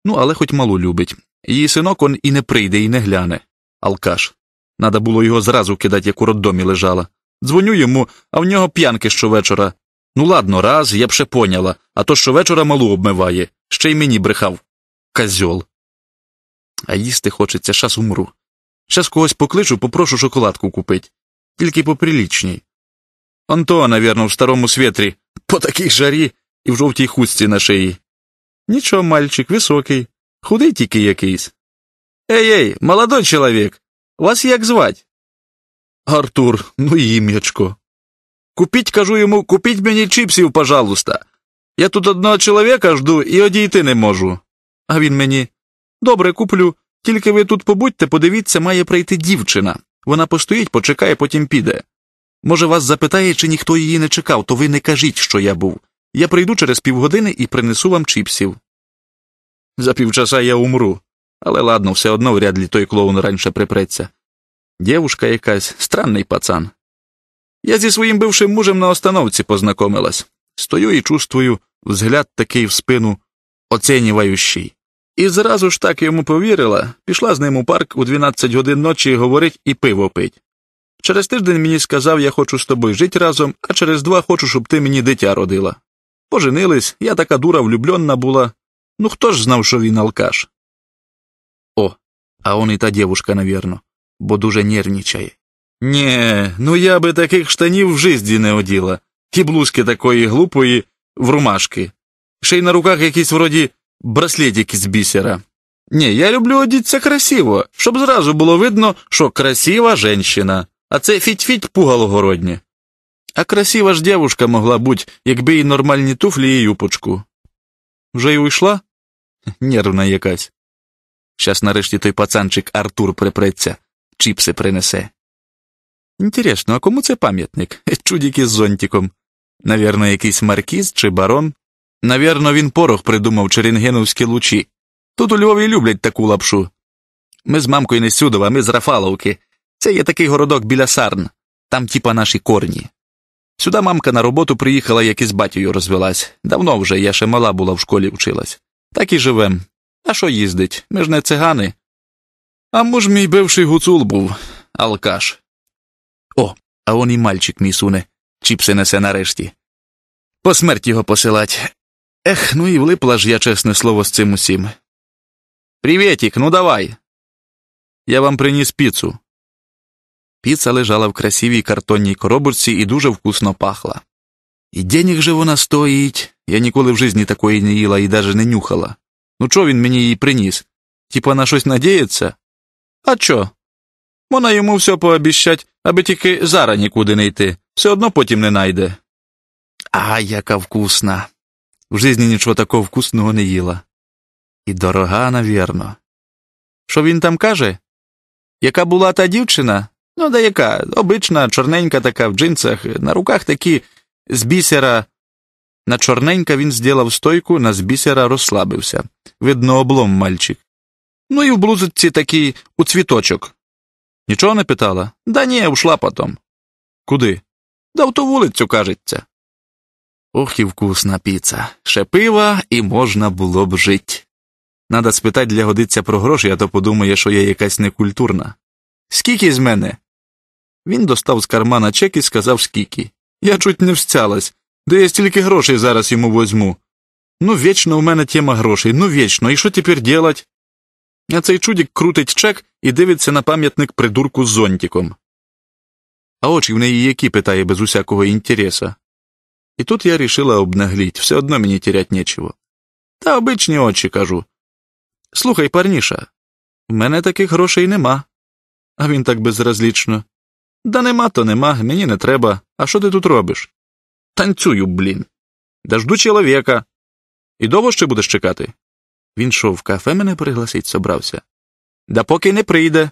Ну, але хоч малу любить. Її синок он і не прийде, і не гляне. Алкаш. Надо було його зразу кидати, як у роддомі лежала. Дзвоню йому, а в нього п'янки щовечора. Ну, ладно, раз, я б ще поняла, а то щовечора малу обмиває, ще й мені брехав. Козьол. А їсти хочеться, щас умру. Щас когось покличу, попрошу шоколадку купить. Тільки поприлічній. Антона, то, в старому світрі, по такій жарі і в жовтій хустці на шиї. Нічого, мальчик, високий, худий тільки якийсь. Ей ей, молодой чоловік, вас як звать? Артур, ну ім'ячко. Купіть, кажу йому, купіть мені чіпсів, пожалуйста. Я тут одного чоловіка жду і одійти не можу. А він мені. Добре, куплю. Тільки ви тут побудьте, подивіться, має прийти дівчина. Вона постоїть, почекає, потім піде. Може, вас запитає, чи ніхто її не чекав, то ви не кажіть, що я був. Я прийду через півгодини і принесу вам чіпсів. За півчаса я умру, але ладно, все одно вряд ли той клоун раніше припреться. Дівушка якась странний пацан. Я зі своїм бившим мужем на остановці познайомилась. Стою і чувствую взгляд такий в спину оцінюваючий. І зразу ж так йому повірила, пішла з ним у парк у 12 годин ночі говорить і пиво пить. Через тиждень мені сказав, я хочу з тобою жити разом, а через два хочу, щоб ти мені дитя родила. Поженились, я така дура влюбленна була. Ну хто ж знав, що він алкаш? О, а он і та дівушка, навірно, бо дуже нервничає. Нє, ну я би таких штанів в житті не оділа, ті блузки такої глупої в румашки. Ще й на руках якісь вроді браслетики з бісера. Ні, я люблю одіться красиво, щоб зразу було видно, що красива женщина, а це фіть-фіть пугало городнє. А красива ж дівушка могла будь, якби й нормальні туфлі і юпочку. Вже й уйшла? Нервна якась. Щас нарешті той пацанчик Артур припреться, чіпси принесе. Інтересно, а кому це пам'ятник? Е, чудіки з зонтиком. Навірно, якийсь маркіз чи барон. Навірно, він порох придумав черенгеновські лучі. Тут у Львові люблять таку лапшу. Ми з мамкою не сюдова, ми з Рафаловки. Це є такий городок біля сарн, там тіпа наші корні. Сюда мамка на роботу приїхала, як із батію розвелась. Давно вже я ще мала була в школі училась. Так і живем. А що їздить? Ми ж не цигани. А муж мій бивший гуцул був, алкаш. О, а он і мальчик мій суне, чіпси несе нарешті. По смерть його посилать. Ех, ну і влипла ж я чесне слово з цим усім. Привітік, ну давай. Я вам приніс піцу. Піца лежала в красивій картонній коробочці і дуже вкусно пахла. І денег же вона стоїть. Я ніколи в житті такої не їла і даже не нюхала. Ну чо він мені її приніс? Типа на щось надіється? А чо? Вона йому все пообіщать, аби тільки зараз нікуди не йти, все одно потім не найде. А яка вкусна. В житті нічого такого вкусного не їла. І дорога, навірно. Що він там каже? Яка була та дівчина, Ну, да яка, обична, чорненька така в джинсах, на руках такі з бісера. На чорненька він зділав стойку, на з бісера розслабився. Видно, облом мальчик. Ну і в блузиці такий у цвіточок. Нічого не питала? Да ні, ушла потом. Куди? Да в ту вулицю, кажеться. Ох і вкусна піца. Ще пива і можна було б жить. Надо спитати, для годиться про гроші, а то подумає, що я якась некультурна. Скільки з мене? Він достав з кармана чек і сказав скільки. Я чуть не встялась, де я стільки грошей зараз йому возьму. Ну, вічно в мене тема грошей, ну вічно, і що тепер делать? А цей чудік крутить чек і дивиться на пам'ятник придурку з зонтиком. А очі в неї які питає без усякого інтереса. І тут я рішила обнагліть, все одно мені терять нечего. Та обичні очі кажу. Слухай, парніша, в мене таких грошей нема. А він так безразлічно. Да нема, то нема, мені не треба. А що ти тут робиш? Танцюю, блін. Да жду чоловіка. І довго ще будеш чекати? Він шов в кафе мене пригласить, собрався. Да поки не прийде.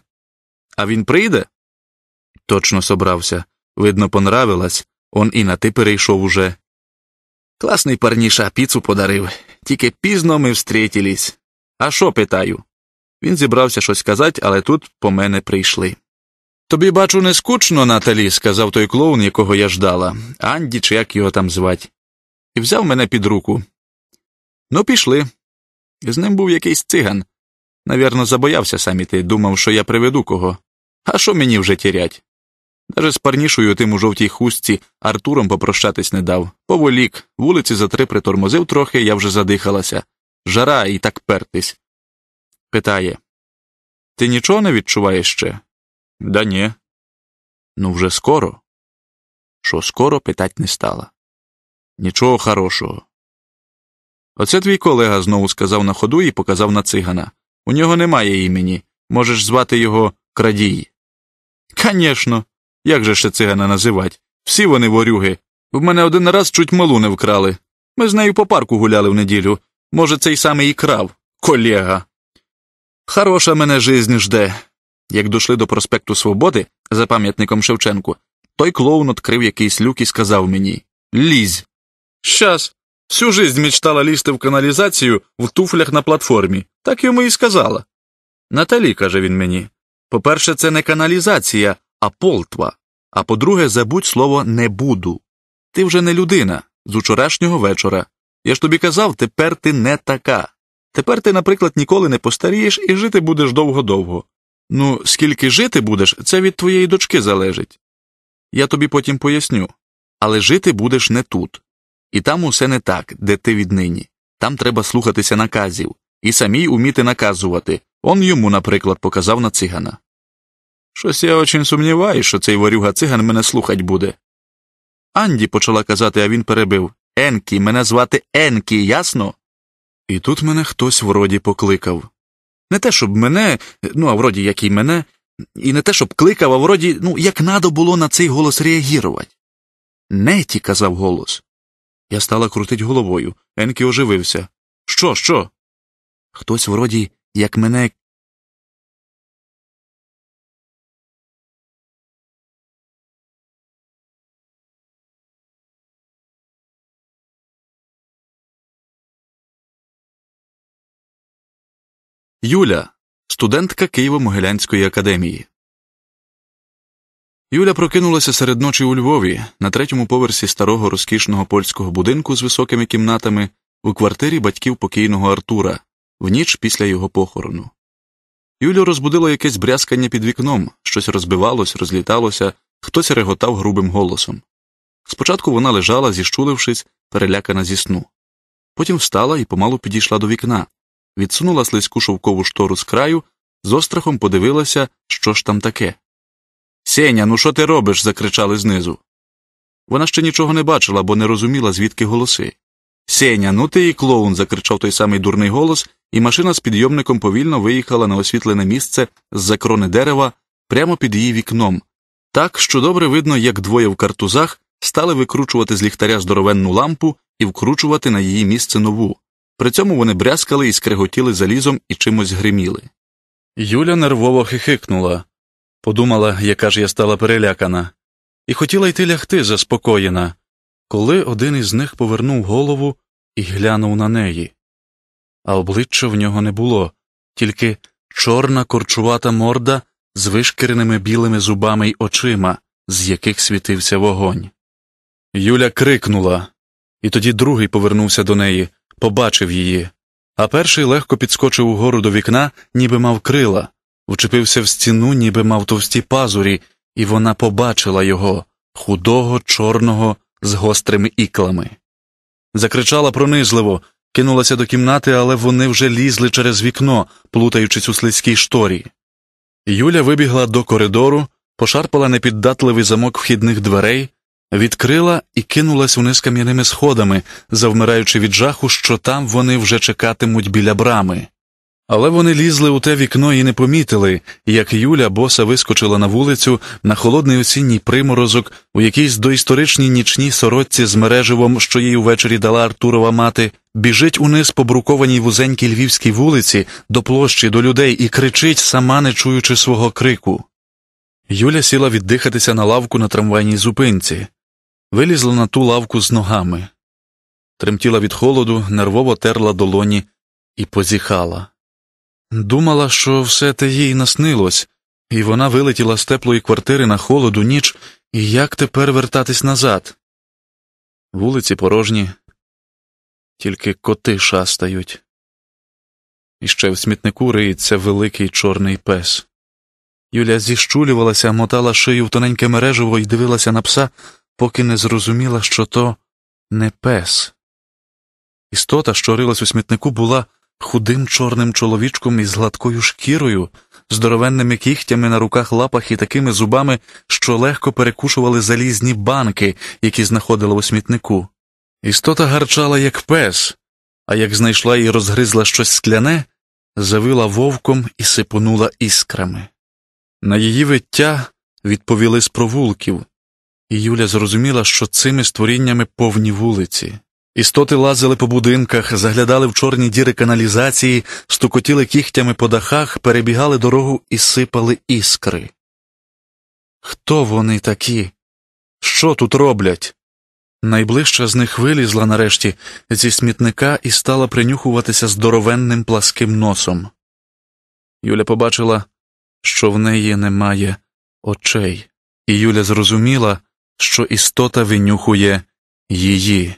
А він прийде? Точно собрався. Видно, понравилась. Он і на ти перейшов уже. Класний парніша піцу подарив. Тільки пізно ми встретились. А що питаю? Він зібрався щось казати, але тут по мене прийшли. Тобі, бачу, не скучно, Наталі, сказав той клоун, якого я ждала, Анді чи як його там звать, і взяв мене під руку. Ну, пішли. З ним був якийсь циган. Навірно, забоявся сам іти, думав, що я приведу кого. А що мені вже тірять? Даже з парнішою тим у жовтій хустці Артуром попрощатись не дав. Поволік, вулиці за три притормозив трохи, я вже задихалася. Жара і так пертись. Питає Ти нічого не відчуваєш ще? Да ні. Ну, вже скоро. Що скоро питать не стала. Нічого хорошого. Оце твій колега знову сказав на ходу і показав на цигана. У нього немає імені. Можеш звати його крадій. Конечно. Як же ще цигана називати? Всі вони ворюги. В мене один раз чуть малу не вкрали. Ми з нею по парку гуляли в неділю. Може, цей самий і крав, колега. Хороша мене жизнь жде. Як дошли до проспекту Свободи за пам'ятником Шевченку, той клоун відкрив якийсь люк і сказав мені Лізь. Щас. Всю жизнь мечтала лізти в каналізацію в туфлях на платформі, так йому і сказала. Наталі, каже він мені. По перше, це не каналізація, а полтва. А по друге, забудь слово не буду. Ти вже не людина з учорашнього вечора. Я ж тобі казав, тепер ти не така. Тепер ти, наприклад, ніколи не постарієш і жити будеш довго довго. Ну, скільки жити будеш, це від твоєї дочки залежить. Я тобі потім поясню. Але жити будеш не тут. І там усе не так, де ти віднині. Там треба слухатися наказів і самій уміти наказувати. Он йому, наприклад, показав на цигана. Щось я очень сумніваюсь, що цей ворюга циган мене слухать буде. Анді почала казати, а він перебив Енкі, мене звати Енкі, ясно? І тут мене хтось вроді покликав. Не те, щоб мене, ну а вроді як і мене, і не те, щоб кликав, а вроді, ну, як надо було на цей голос реагірувати. Неті, казав голос. Я стала крутить головою. Енкі оживився. Що, що? Хтось вроді, як мене Юля, студентка Києво-Могилянської академії. Юля прокинулася серед ночі у Львові на третьому поверсі старого розкішного польського будинку з високими кімнатами у квартирі батьків покійного Артура в ніч після його похорону. Юлю розбудило якесь брязкання під вікном, щось розбивалось, розліталося, хтось реготав грубим голосом. Спочатку вона лежала, зіщулившись, перелякана зі сну. Потім встала і помалу підійшла до вікна, відсунула слизьку шовкову штору з краю, з острахом подивилася, що ж там таке. Сеня, ну що ти робиш? закричали знизу. Вона ще нічого не бачила, бо не розуміла, звідки голоси. Сеня, ну ти і клоун. закричав той самий дурний голос, і машина з підйомником повільно виїхала на освітлене місце з за крони дерева прямо під її вікном, так що добре видно, як двоє в картузах стали викручувати з ліхтаря здоровенну лампу і вкручувати на її місце нову. При цьому вони брязкали і скриготіли залізом і чимось гриміли. Юля нервово хихикнула, подумала, яка ж я стала перелякана, і хотіла йти лягти заспокоєна, коли один із них повернув голову і глянув на неї. А обличчя в нього не було, тільки чорна корчувата морда з вишкіреними білими зубами й очима, з яких світився вогонь. Юля крикнула, і тоді другий повернувся до неї побачив її, а перший легко підскочив угору до вікна, ніби мав крила, вчепився в стіну, ніби мав товсті пазурі, і вона побачила його худого, чорного, з гострими іклами. Закричала пронизливо, кинулася до кімнати, але вони вже лізли через вікно, плутаючись у слизькій шторі. Юля вибігла до коридору, пошарпала непіддатливий замок вхідних дверей, відкрила і кинулась униз кам'яними сходами, завмираючи від жаху, що там вони вже чекатимуть біля брами. Але вони лізли у те вікно і не помітили, як Юля боса вискочила на вулицю на холодний осінній приморозок у якійсь доісторичній нічній сорочці з мереживом, що їй увечері дала Артурова мати, біжить униз по брукованій вузенькій львівській вулиці, до площі, до людей і кричить, сама не чуючи свого крику. Юля сіла віддихатися на лавку на трамвайній зупинці вилізла на ту лавку з ногами, тремтіла від холоду, нервово терла долоні і позіхала. Думала, що все те їй наснилось, і вона вилетіла з теплої квартири на холоду ніч, і як тепер вертатись назад? Вулиці порожні, тільки коти шастають. І ще в смітнику риється великий чорний пес. Юля зіщулювалася, мотала шию в тоненьке мережево і дивилася на пса, поки не зрозуміла, що то не пес. Істота, що рилась у смітнику, була худим чорним чоловічком із гладкою шкірою, здоровенними кігтями на руках лапах і такими зубами, що легко перекушували залізні банки, які знаходила у смітнику. Істота гарчала, як пес, а як знайшла і розгризла щось скляне, завила вовком і сипонула іскрами. На її виття відповіли з провулків. І Юля зрозуміла, що цими створіннями повні вулиці. Істоти лазили по будинках, заглядали в чорні діри каналізації, стукотіли кігтями по дахах, перебігали дорогу і сипали іскри. Хто вони такі? Що тут роблять? Найближча з них вилізла нарешті зі смітника і стала принюхуватися здоровенним пласким носом. Юля побачила, що в неї немає очей, і Юля зрозуміла, що істота винюхує її.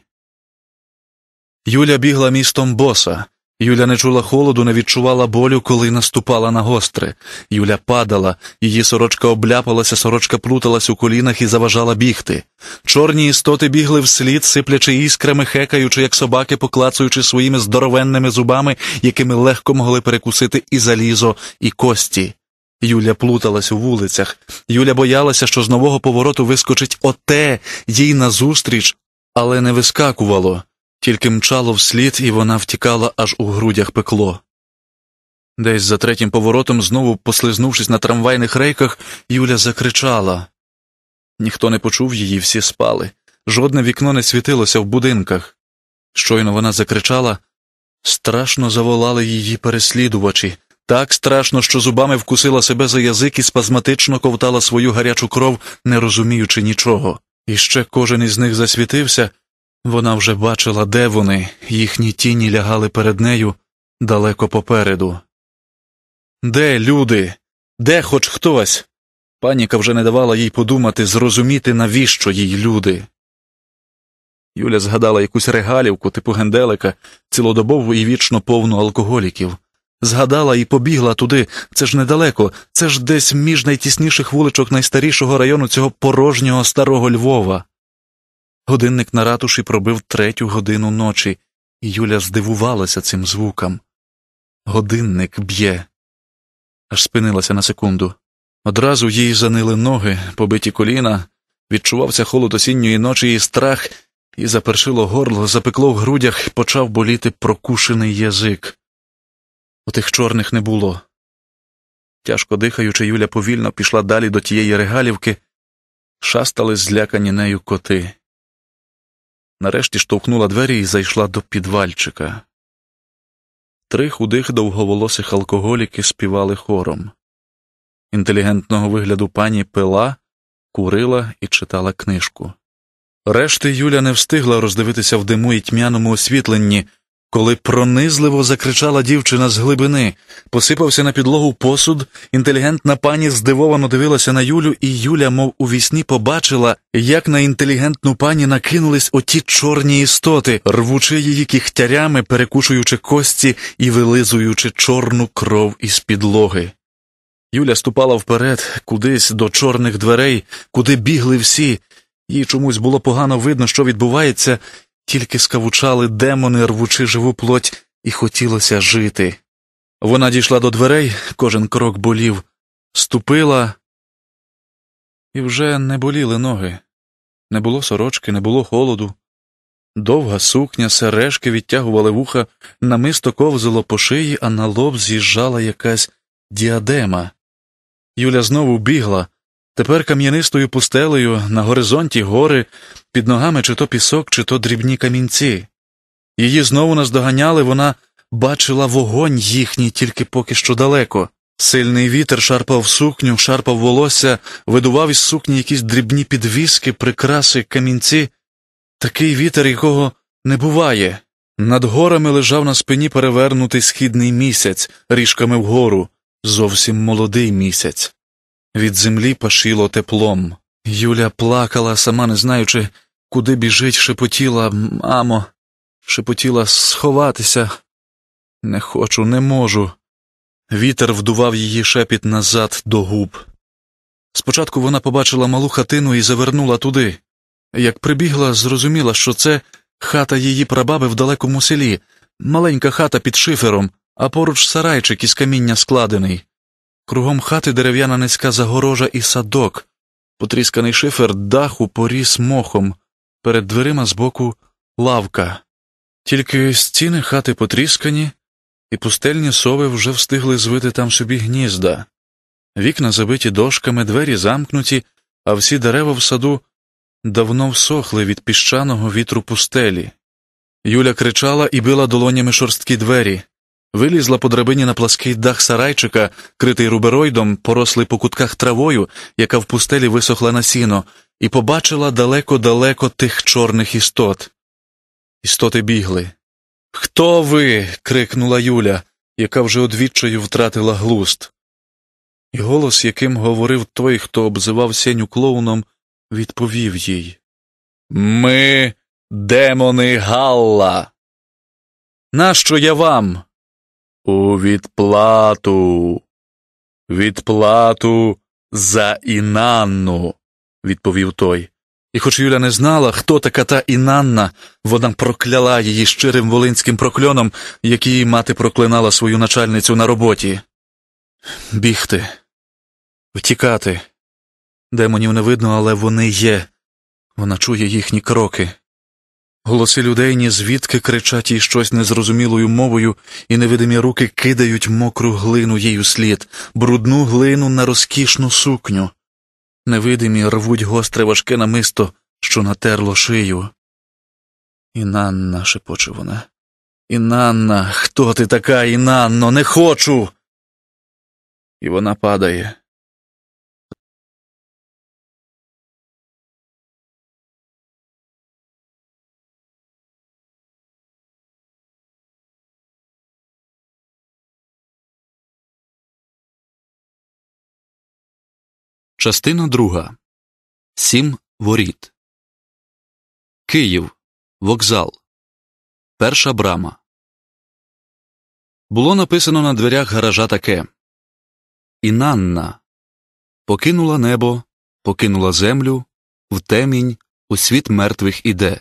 Юля бігла містом боса. Юля не чула холоду, не відчувала болю, коли наступала на гостре. Юля падала, її сорочка обляпалася, сорочка плуталась у колінах і заважала бігти. Чорні істоти бігли вслід, сиплячи іскрами, хекаючи, як собаки, поклацуючи своїми здоровенними зубами, якими легко могли перекусити і залізо, і кості. Юля плуталась у вулицях. Юля боялася, що з нового повороту вискочить оте, їй назустріч, але не вискакувало, тільки мчало вслід, і вона втікала, аж у грудях пекло. Десь за третім поворотом, знову послизнувшись на трамвайних рейках, Юля закричала. Ніхто не почув її, всі спали. Жодне вікно не світилося в будинках. Щойно вона закричала, страшно заволали її переслідувачі. Так страшно, що зубами вкусила себе за язик і спазматично ковтала свою гарячу кров, не розуміючи нічого. І ще кожен із них засвітився вона вже бачила, де вони, їхні тіні лягали перед нею далеко попереду. Де люди? Де хоч хтось? Паніка вже не давала їй подумати, зрозуміти, навіщо їй люди. Юля згадала якусь регалівку типу генделика, цілодобову і вічно повну алкоголіків. Згадала і побігла туди, це ж недалеко, це ж десь між найтісніших вуличок найстарішого району цього порожнього старого Львова. Годинник на ратуші пробив третю годину ночі, і Юля здивувалася цим звукам. Годинник б'є. Аж спинилася на секунду. Одразу їй занили ноги, побиті коліна, відчувався холод осінньої ночі і страх, і запершило горло, запекло в грудях, почав боліти прокушений язик. У тих чорних не було. Тяжко дихаючи, Юля повільно пішла далі до тієї регалівки, шастали злякані нею коти. Нарешті штовхнула двері і зайшла до підвальчика. Три худих довговолосих алкоголіки співали хором. Інтелігентного вигляду пані пила, курила і читала книжку. Решти Юля не встигла роздивитися в диму і тьмяному освітленні. Коли пронизливо закричала дівчина з глибини, посипався на підлогу посуд, інтелігентна пані здивовано дивилася на Юлю, і Юля, мов у вісні, побачила, як на інтелігентну пані накинулись оті чорні істоти, рвучи її кіхтярями, перекушуючи кості і вилизуючи чорну кров із підлоги. Юля ступала вперед, кудись до чорних дверей, куди бігли всі, їй чомусь було погано видно, що відбувається тільки скавучали демони, рвучи живу плоть, і хотілося жити. Вона дійшла до дверей, кожен крок болів, ступила, і вже не боліли ноги. Не було сорочки, не було холоду. Довга сукня, сережки відтягували вуха, намисто ковзало по шиї, а на лоб з'їжджала якась діадема. Юля знову бігла, Тепер кам'янистою пустелею на горизонті гори, під ногами чи то пісок, чи то дрібні камінці. Її знову наздоганяли, вона бачила вогонь їхній тільки поки що далеко. Сильний вітер шарпав сукню, шарпав волосся, видував із сукні якісь дрібні підвіски, прикраси, камінці. Такий вітер, якого не буває. Над горами лежав на спині перевернутий східний місяць, ріжками вгору, зовсім молодий місяць. Від землі пашило теплом. Юля плакала, сама не знаючи, куди біжить, шепотіла мамо, шепотіла сховатися. Не хочу, не можу. Вітер вдував її шепіт назад до губ. Спочатку вона побачила малу хатину і завернула туди. Як прибігла, зрозуміла, що це хата її прабаби в далекому селі, маленька хата під шифером, а поруч сарайчик із каміння складений. Кругом хати дерев'яна низька загорожа і садок, потрісканий шифер даху поріс мохом, перед дверима збоку лавка. Тільки стіни хати потріскані, і пустельні сови вже встигли звити там собі гнізда. Вікна забиті дошками, двері замкнуті, а всі дерева в саду давно всохли від піщаного вітру пустелі. Юля кричала і била долонями шорсткі двері вилізла по драбині на плаский дах сарайчика, критий рубероїдом, порослий по кутках травою, яка в пустелі висохла на сіно, і побачила далеко-далеко тих чорних істот. Істоти бігли. Хто ви? крикнула Юля, яка вже одвідчаю втратила глуст. І голос, яким говорив той, хто обзивав сеню клоуном, відповів їй Ми демони Галла. Нащо я вам? У відплату, відплату за Інанну, відповів той. І хоч Юля не знала, хто така та Інанна, вона прокляла її щирим волинським прокльоном, який мати проклинала свою начальницю на роботі. Бігти, втікати. Демонів не видно, але вони є. Вона чує їхні кроки. Голоси людей ні звідки кричать їй щось незрозумілою мовою, і невидимі руки кидають мокру глину їй у слід, брудну глину на розкішну сукню. Невидимі рвуть гостре важке намисто, що натерло шию. Інанна, шепоче вона. Інанна, хто ти така, Інанно, не хочу. І вона падає, Частина друга. Сім воріт. Київ. Вокзал. Перша брама. Було написано на дверях гаража таке Інанна. Покинула небо, покинула землю, в темінь, у світ мертвих іде.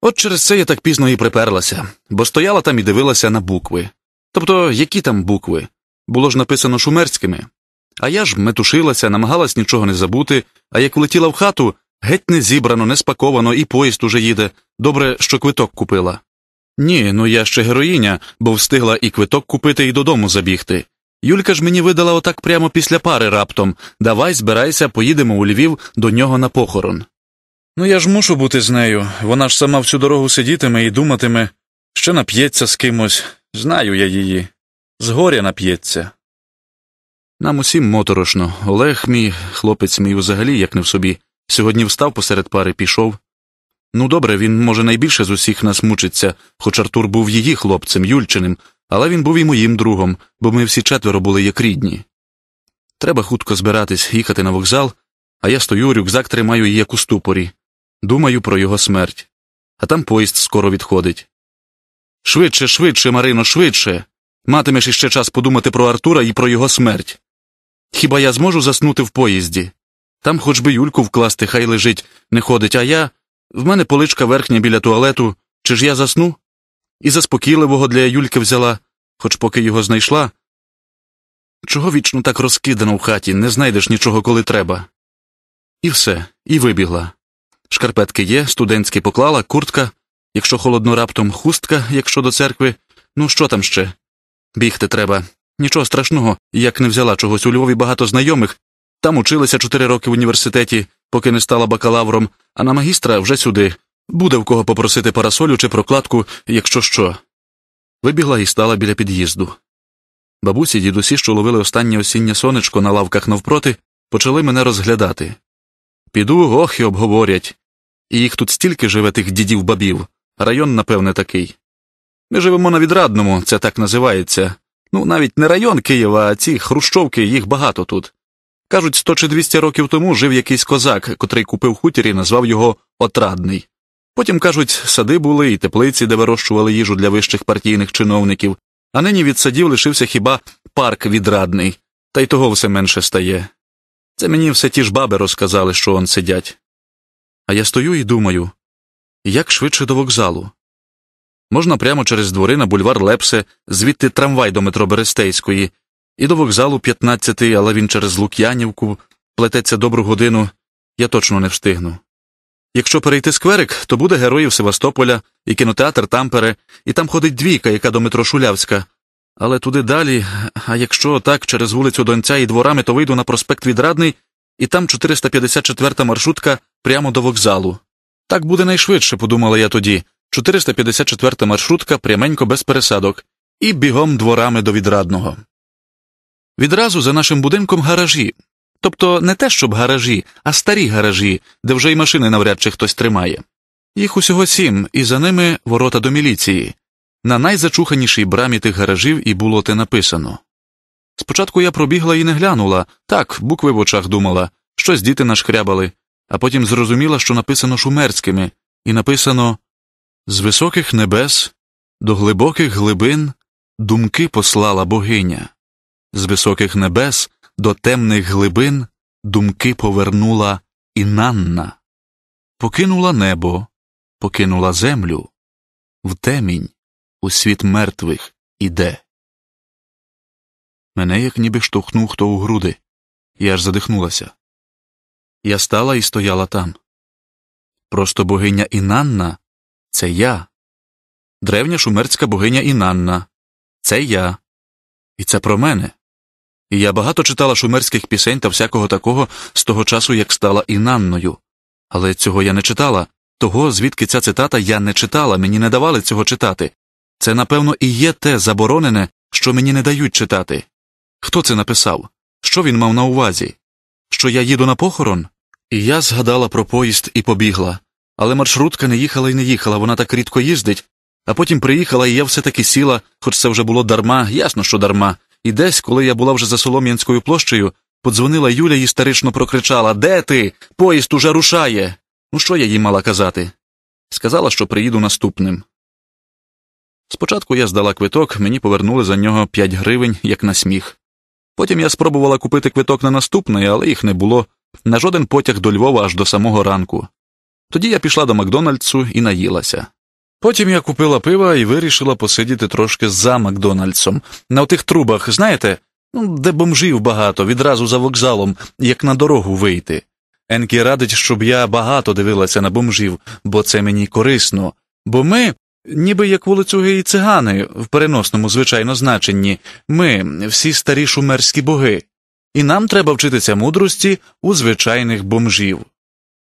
От через це я так пізно і приперлася, бо стояла там і дивилася на букви. Тобто, які там букви? Було ж написано шумерськими. А я ж метушилася, намагалась нічого не забути, а як влетіла в хату, геть не зібрано, не спаковано, і поїзд уже їде. Добре, що квиток купила. Ні, ну я ще героїня, бо встигла і квиток купити, і додому забігти. Юлька ж мені видала отак прямо після пари раптом давай, збирайся, поїдемо у Львів до нього на похорон. Ну я ж мушу бути з нею, вона ж сама всю дорогу сидітиме і думатиме, що нап'ється з кимось, знаю я її. Згоря нап'ється. Нам усім моторошно. Олег мій, хлопець мій взагалі, як не в собі, сьогодні встав посеред пари, пішов. Ну, добре, він, може, найбільше з усіх нас мучиться, хоч Артур був її хлопцем, Юльчиним, але він був і моїм другом, бо ми всі четверо були як рідні. Треба хутко збиратись, їхати на вокзал, а я стою, рюкзак тримаю і як у ступорі. Думаю про його смерть. А там поїзд скоро відходить. Швидше, швидше, Марино, швидше. Матимеш іще час подумати про Артура і про його смерть. Хіба я зможу заснути в поїзді? Там хоч би Юльку вкласти, хай лежить, не ходить, а я. В мене поличка верхня біля туалету, чи ж я засну? І заспокійливого для Юльки взяла, хоч поки його знайшла. Чого вічно так розкидано в хаті, не знайдеш нічого, коли треба. І все, і вибігла. Шкарпетки є, студентські поклала, куртка, якщо холодно раптом хустка, якщо до церкви, ну що там ще? Бігти треба. Нічого страшного, як не взяла чогось у Львові багато знайомих. Там училася чотири роки в університеті, поки не стала бакалавром, а на магістра вже сюди. Буде в кого попросити парасолю чи прокладку, якщо що. Вибігла і стала біля під'їзду. Бабусі дідусі, що ловили останнє осіннє сонечко на лавках навпроти, почали мене розглядати. Піду ох і обговорять. І їх тут стільки живе тих дідів бабів. Район, напевне, такий. Ми живемо на відрадному, це так називається. Ну, навіть не район Києва, а ці хрущовки, їх багато тут. Кажуть, сто чи двісті років тому жив якийсь козак, котрий купив хутір і назвав його Отрадний. Потім, кажуть, сади були і теплиці, де вирощували їжу для вищих партійних чиновників, а нині від садів лишився хіба парк відрадний, та й того все менше стає. Це мені все ті ж баби розказали, що он сидять. А я стою і думаю як швидше до вокзалу можна прямо через двори на бульвар Лепсе, звідти трамвай до метро Берестейської, і до вокзалу 15-й, але він через Лук'янівку плететься добру годину, я точно не встигну. Якщо перейти скверик, то буде героїв Севастополя і кінотеатр Тампере, і там ходить двійка, яка до метро Шулявська. Але туди далі, а якщо так, через вулицю Донця і дворами, то вийду на проспект Відрадний, і там 454 маршрутка прямо до вокзалу. Так буде найшвидше, подумала я тоді. 454 маршрутка пряменько без пересадок, і бігом дворами до відрадного. Відразу за нашим будинком гаражі. Тобто не те, щоб гаражі, а старі гаражі, де вже й машини навряд чи хтось тримає. Їх усього сім, і за ними ворота до міліції. На найзачуханішій брамі тих гаражів і було те написано. Спочатку я пробігла і не глянула, так, букви в очах думала, щось діти нашкрябали, а потім зрозуміла, що написано шумерськими, і написано з високих небес до глибоких глибин думки послала богиня, з високих небес до темних глибин думки повернула Інанна, покинула небо, покинула землю, в темінь у світ мертвих іде. Мене як ніби штовхнув хто у груди, я аж задихнулася. Я стала і стояла там. Просто богиня Інанна це я. Древня шумерська богиня Інанна. Це я. І це про мене. І я багато читала шумерських пісень та всякого такого з того часу, як стала Інанною. Але цього я не читала. Того, звідки ця цитата я не читала, мені не давали цього читати. Це, напевно, і є те заборонене, що мені не дають читати. Хто це написав? Що він мав на увазі? Що я їду на похорон? І я згадала про поїзд і побігла. Але маршрутка не їхала і не їхала, вона так рідко їздить, а потім приїхала, і я все таки сіла, хоч це вже було дарма, ясно, що дарма. І десь, коли я була вже за Солом'янською площею, подзвонила Юля і істерично прокричала Де ти? Поїзд уже рушає. Ну що я їй мала казати? Сказала, що приїду наступним. Спочатку я здала квиток, мені повернули за нього 5 гривень, як на сміх. Потім я спробувала купити квиток на наступний, але їх не було на жоден потяг до Львова аж до самого ранку. Тоді я пішла до Макдональдсу і наїлася. Потім я купила пива і вирішила посидіти трошки за Макдональдсом, на тих трубах, знаєте, ну, де бомжів багато, відразу за вокзалом, як на дорогу вийти. Енкі радить, щоб я багато дивилася на бомжів, бо це мені корисно, бо ми, ніби як вулицюги і цигани, в переносному, звичайно, значенні, ми всі старі шумерські боги, і нам треба вчитися мудрості у звичайних бомжів.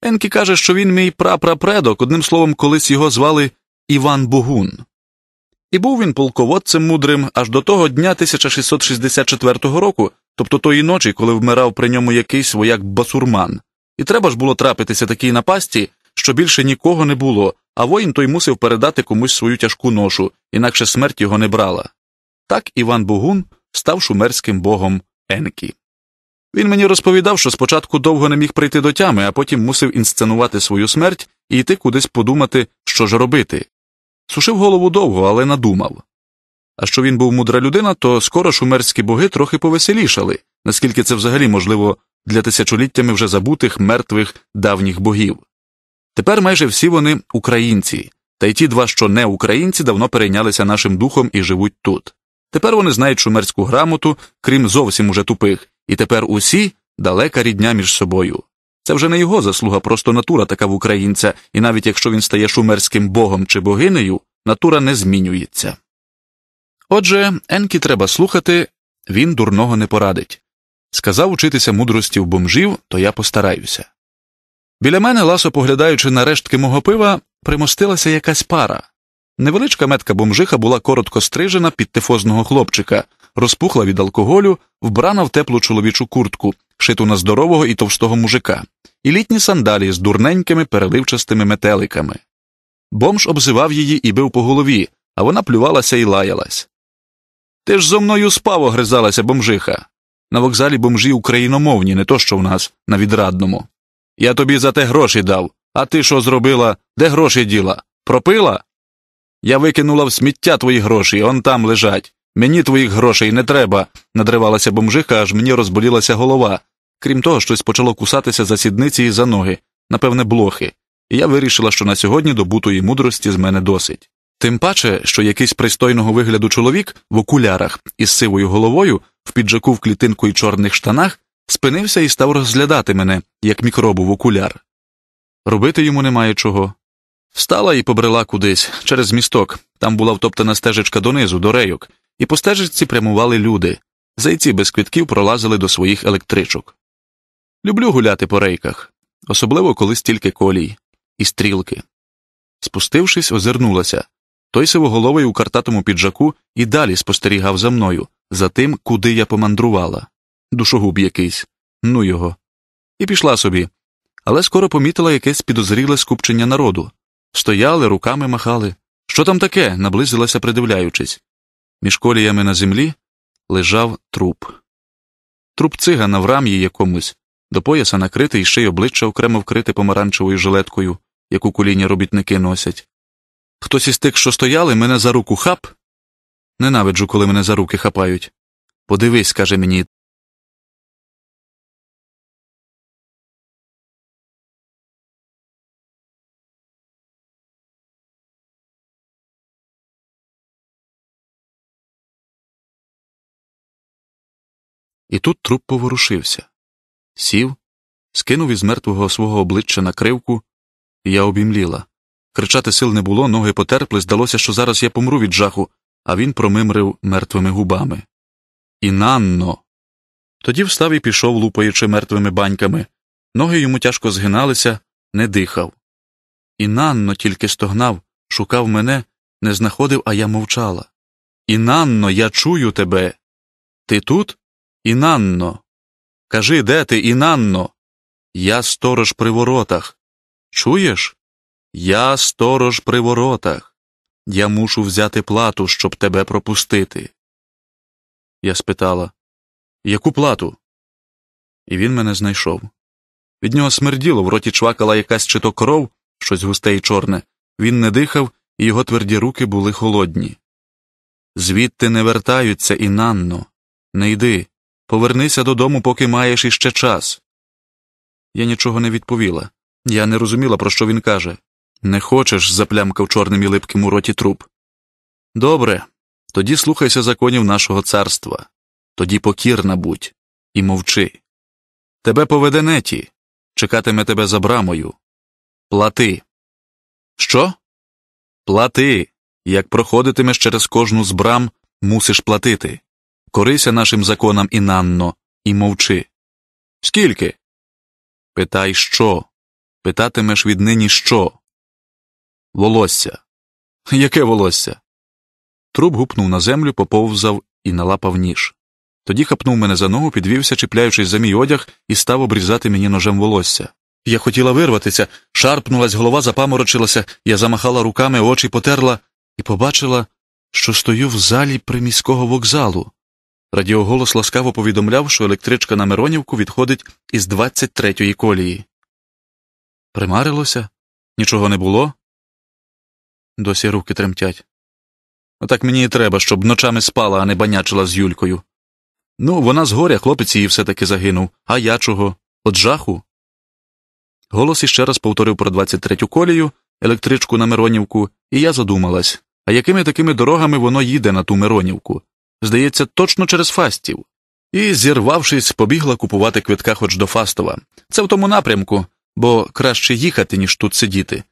Енкі каже, що він мій прапрапредок, одним словом, колись його звали Іван Бугун. І був він полководцем мудрим аж до того дня 1664 року, тобто тої ночі, коли вмирав при ньому якийсь вояк басурман, і треба ж було трапитися такій напасті, що більше нікого не було, а воїн той мусив передати комусь свою тяжку ношу, інакше смерть його не брала. Так Іван Бугун став шумерським богом Енкі. Він мені розповідав, що спочатку довго не міг прийти до тями, а потім мусив інсценувати свою смерть і йти кудись подумати, що ж робити. Сушив голову довго, але надумав. А що він був мудра людина, то скоро шумерські боги трохи повеселішали, наскільки це взагалі можливо для тисячоліттями вже забутих мертвих давніх богів. Тепер майже всі вони українці, та й ті два, що не українці, давно перейнялися нашим духом і живуть тут. Тепер вони знають шумерську грамоту, крім зовсім уже тупих і тепер усі далека рідня між собою. Це вже не його заслуга, просто натура така в українця, і навіть якщо він стає шумерським богом чи богинею, натура не змінюється. Отже, Енкі треба слухати, він дурного не порадить. Сказав учитися мудрості в бомжів, то я постараюся. Біля мене, ласо поглядаючи на рештки мого пива, примостилася якась пара. Невеличка метка бомжиха була коротко стрижена під тифозного хлопчика, розпухла від алкоголю, вбрана в теплу чоловічу куртку, шиту на здорового і товстого мужика, і літні сандалі з дурненькими переливчастими метеликами. Бомж обзивав її і бив по голові, а вона плювалася і лаялась. Ти ж зо мною спав, огризалася бомжиха. На вокзалі бомжі україномовні, не то що в нас, на відрадному. Я тобі за те гроші дав. А ти що зробила? Де гроші діла? Пропила? Я викинула в сміття твої гроші, он там лежать. Мені твоїх грошей не треба, надривалася бомжиха, аж мені розболілася голова. Крім того, щось почало кусатися за сідниці і за ноги, напевне, блохи, і я вирішила, що на сьогодні добутої мудрості з мене досить. Тим паче, що якийсь пристойного вигляду чоловік в окулярах із сивою головою, в піджаку в клітинку і чорних штанах, спинився і став розглядати мене, як мікробу в окуляр. Робити йому немає чого. Встала і побрела кудись через місток, там була втоптана стежечка донизу, до рейок і по стежці прямували люди, зайці без квітків пролазили до своїх електричок. Люблю гуляти по рейках, особливо коли стільки колій і стрілки. Спустившись, озирнулася. Той сивоголовий у картатому піджаку і далі спостерігав за мною, за тим, куди я помандрувала. Душогуб якийсь, ну його. І пішла собі, але скоро помітила якесь підозріле скупчення народу. Стояли, руками махали. Що там таке? наблизилася, придивляючись. Між коліями на землі лежав труп. Труп цигана в рам'ї якомусь, до пояса накритий і шиї обличчя окремо вкрите помаранчевою жилеткою, яку коліні робітники носять. Хтось із тих, що стояли, мене за руку хап. Ненавиджу, коли мене за руки хапають. Подивись, каже мені, І тут труп поворушився, сів, скинув із мертвого свого обличчя на кривку, і я обімліла. Кричати сил не було, ноги потерпли, здалося, що зараз я помру від жаху, а він промимрив мертвими губами. Інанно. Тоді встав і пішов, лупаючи мертвими баньками. Ноги йому тяжко згиналися, не дихав. Інанно тільки стогнав, шукав мене, не знаходив, а я мовчала. Інанно, я чую тебе. Ти тут? Інанно, кажи, де ти, Інанно? Я сторож при воротах. Чуєш? Я сторож при воротах. Я мушу взяти плату, щоб тебе пропустити. Я спитала Яку плату? І він мене знайшов. Від нього смерділо, в роті чвакала якась чи то кров, щось густе і чорне. Він не дихав, і його тверді руки були холодні. Звідти не вертаються, Інанно. Не йди. Повернися додому, поки маєш іще час. Я нічого не відповіла. Я не розуміла, про що він каже. Не хочеш, заплямкав чорним і липким у роті труп. Добре, тоді слухайся законів нашого царства, тоді покірна будь і мовчи. Тебе поведе неті, чекатиме тебе за брамою. Плати. Що? Плати. Як проходитимеш через кожну з брам, мусиш платити. Корися нашим законам інанно, і мовчи. Скільки? Питай що? Питатимеш віднині що? Волосся. Яке волосся? Труп гупнув на землю, поповзав і налапав ніж. Тоді хапнув мене за ногу, підвівся, чіпляючись за мій одяг, і став обрізати мені ножем волосся. Я хотіла вирватися, шарпнулась, голова запаморочилася, я замахала руками, очі потерла і побачила, що стою в залі приміського вокзалу. Радіоголос ласкаво повідомляв, що електричка на Миронівку відходить із 23-ї колії. Примарилося? Нічого не було? Досі руки тремтять. Отак мені і треба, щоб ночами спала, а не банячила з Юлькою. Ну, вона з горя, хлопець її все таки загинув. А я чого? От жаху? Голос іще раз повторив про 23-ю колію, електричку на Миронівку, і я задумалась, а якими такими дорогами воно їде на ту Миронівку? здається, точно через фастів, і, зірвавшись, побігла купувати квитка хоч до Фастова. Це в тому напрямку, бо краще їхати, ніж тут сидіти.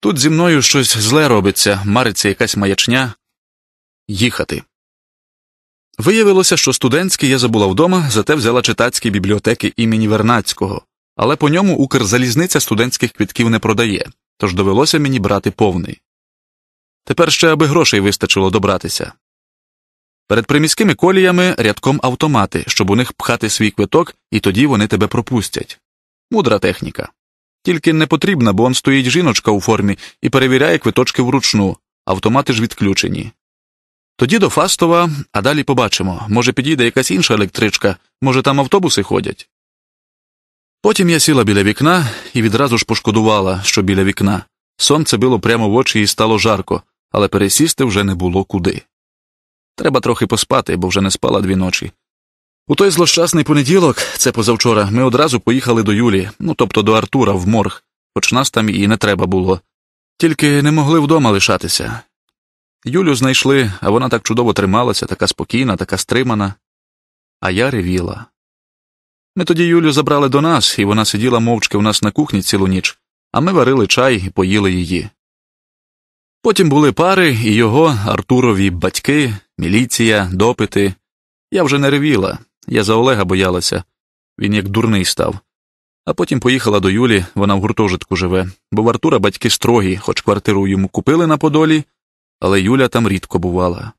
Тут зі мною щось зле робиться, мариться якась маячня їхати. Виявилося, що студентський я забула вдома, зате взяла читацькі бібліотеки імені Вернацького, але по ньому Укрзалізниця студентських квітків не продає, тож довелося мені брати повний. Тепер ще аби грошей вистачило добратися. Перед приміськими коліями рядком автомати, щоб у них пхати свій квиток, і тоді вони тебе пропустять. Мудра техніка. Тільки не потрібна, бо он стоїть жіночка у формі і перевіряє квиточки вручну, автомати ж відключені. Тоді до Фастова, а далі побачимо може підійде якась інша електричка, може там автобуси ходять. Потім я сіла біля вікна і відразу ж пошкодувала, що біля вікна. Сонце било прямо в очі і стало жарко, але пересісти вже не було куди. Треба трохи поспати, бо вже не спала дві ночі. У той злощасний понеділок, це позавчора, ми одразу поїхали до Юлі, ну тобто до Артура в морг, хоч нас там і не треба було, тільки не могли вдома лишатися. Юлю знайшли, а вона так чудово трималася, така спокійна, така стримана, а я ревіла. Ми тоді Юлю забрали до нас, і вона сиділа мовчки у нас на кухні цілу ніч, а ми варили чай і поїли її. Потім були пари і його, Артурові батьки, міліція, допити. Я вже не ревіла, я за Олега боялася, він як дурний став. А потім поїхала до Юлі, вона в гуртожитку живе, бо в Артура батьки строгі, хоч квартиру йому купили на Подолі, але Юля там рідко бувала.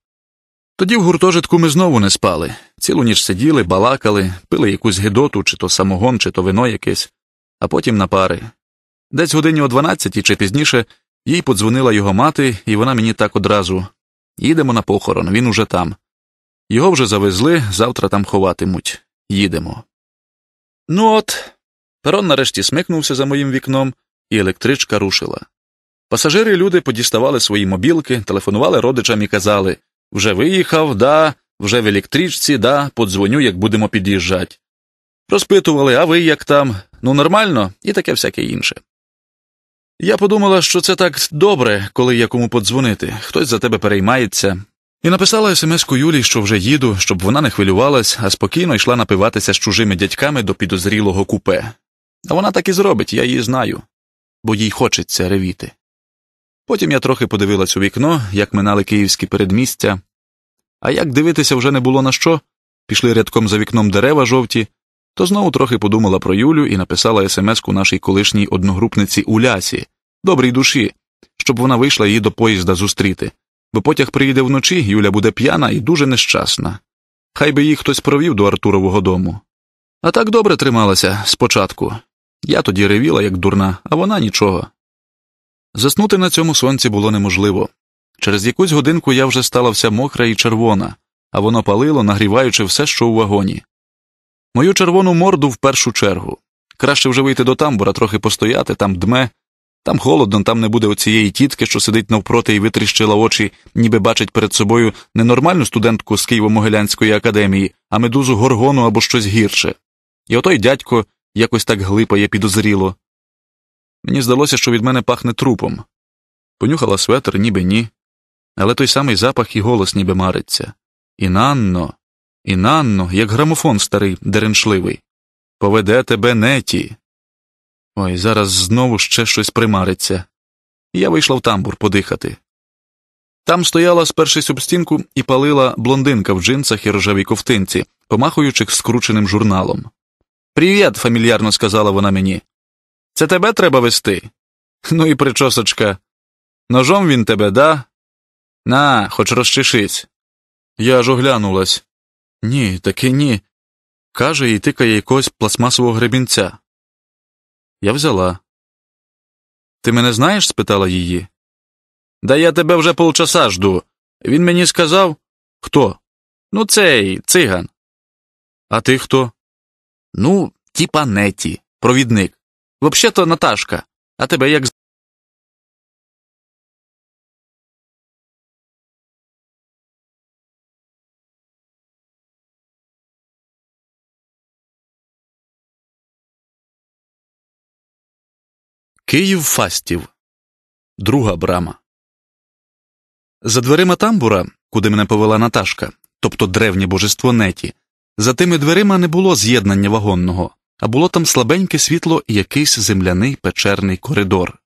Тоді в гуртожитку ми знову не спали, цілу ніч сиділи, балакали, пили якусь гидоту, чи то самогон, чи то вино якесь, а потім на пари. Десь годині о дванадцятій чи пізніше їй подзвонила його мати, і вона мені так одразу Їдемо на похорон, він уже там. Його вже завезли, завтра там ховатимуть. Їдемо. Ну от. Перон нарешті смикнувся за моїм вікном, і електричка рушила. Пасажири люди подіставали свої мобілки, телефонували родичам і казали вже виїхав, да, вже в електричці, да, подзвоню, як будемо під'їжджати. Розпитували, а ви як там? Ну, нормально, і таке всяке інше. Я подумала, що це так добре, коли є кому подзвонити, хтось за тебе переймається, і написала смс-ку Юлі, що вже їду, щоб вона не хвилювалась, а спокійно йшла напиватися з чужими дядьками до підозрілого купе. А вона так і зробить, я її знаю, бо їй хочеться ревіти. Потім я трохи подивилась у вікно, як минали київські передмістя, а як дивитися вже не було на що, пішли рядком за вікном дерева жовті, то знову трохи подумала про Юлю і написала смс-ку нашій колишній одногрупниці Улясі, добрій душі, щоб вона вийшла її до поїзда зустріти, бо потяг приїде вночі, Юля буде п'яна і дуже нещасна. Хай би її хтось провів до Артурового дому. А так добре трималася спочатку. Я тоді ревіла, як дурна, а вона нічого. Заснути на цьому сонці було неможливо. Через якусь годинку я вже стала вся мокра і червона, а воно палило, нагріваючи все, що у вагоні. Мою червону морду в першу чергу. Краще вже вийти до тамбура, трохи постояти, там дме, там холодно, там не буде оцієї тітки, що сидить навпроти і витріщила очі, ніби бачить перед собою не нормальну студентку з Києво-Могилянської академії, а медузу горгону або щось гірше. І отой дядько якось так глипає, підозріло. Мені здалося, що від мене пахне трупом. Понюхала светр, ніби ні. Але той самий запах і голос ніби мариться. І Інанно і Нанно, як грамофон старий, дереншливий. Поведе тебе неті. Ой, зараз знову ще щось примариться. Я вийшла в тамбур подихати. Там стояла, спершись об стінку, і палила блондинка в джинсах і рожевій ковтинці, помахуючи скрученим журналом. Привіт, фамільярно сказала вона мені. Це тебе треба вести? Ну і причосочка. Ножом він тебе, да? На, хоч розчешись. Я ж оглянулась. Ні, таки ні. Каже і тикає якогось пластмасового гребінця. Я взяла. Ти мене знаєш? спитала її. Да я тебе вже полчаса жду. Він мені сказав хто? Ну, цей циган. А ти хто? Ну, типа неті, провідник. Взагалі то Наташка, а тебе як Київ Фастів, друга брама. За дверима тамбура, куди мене повела Наташка, тобто древнє божество неті, за тими дверима не було з'єднання вагонного, а було там слабеньке світло і якийсь земляний печерний коридор.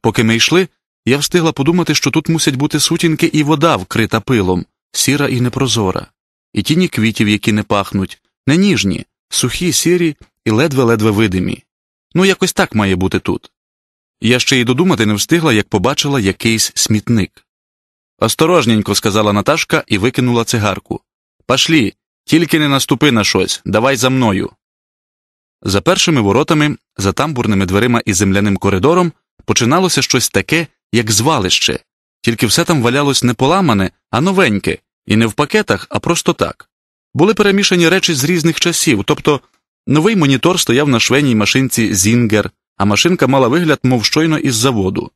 Поки ми йшли, я встигла подумати, що тут мусять бути сутінки і вода, вкрита пилом, сіра і непрозора, і тіні квітів, які не пахнуть, не ніжні, сухі, сірі і ледве ледве видимі. Ну, якось так має бути тут. Я ще й додумати не встигла, як побачила якийсь смітник. Осторожненько, сказала Наташка і викинула цигарку. Пошлі, тільки не наступи на щось, давай за мною. За першими воротами, за тамбурними дверима і земляним коридором починалося щось таке, як звалище, тільки все там валялось не поламане, а новеньке, і не в пакетах, а просто так. Були перемішані речі з різних часів, тобто Новий монітор стояв на швейній машинці Зінгер, а машинка мала вигляд, мов щойно із заводу,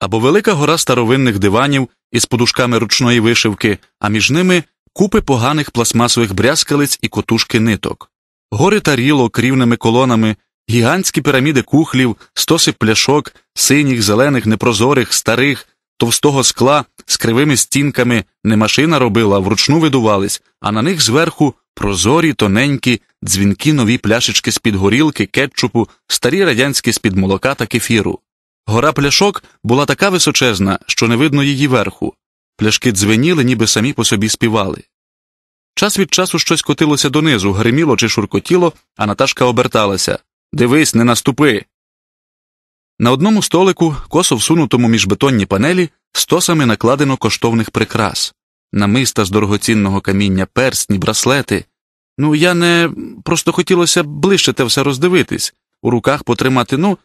або велика гора старовинних диванів із подушками ручної вишивки, а між ними купи поганих пластмасових брязкалиць і котушки ниток, гори тарілок рівними колонами, гігантські піраміди кухлів, стоси пляшок, синіх, зелених, непрозорих, старих, товстого скла з кривими стінками не машина робила, вручну видувались, а на них зверху прозорі, тоненькі, дзвінки нові пляшечки з під горілки, кетчупу, старі радянські з під молока та кефіру. Гора пляшок була така височезна, що не видно її верху. Пляшки дзвеніли, ніби самі по собі співали. Час від часу щось котилося донизу, гриміло чи шуркотіло, а Наташка оберталася Дивись, не наступи. На одному столику, косо всунутому між бетонні панелі, стосами накладено коштовних прикрас, намиста з дорогоцінного каміння персні, браслети. Ну, я не просто хотілося ближче те все роздивитись, у руках потримати, ну,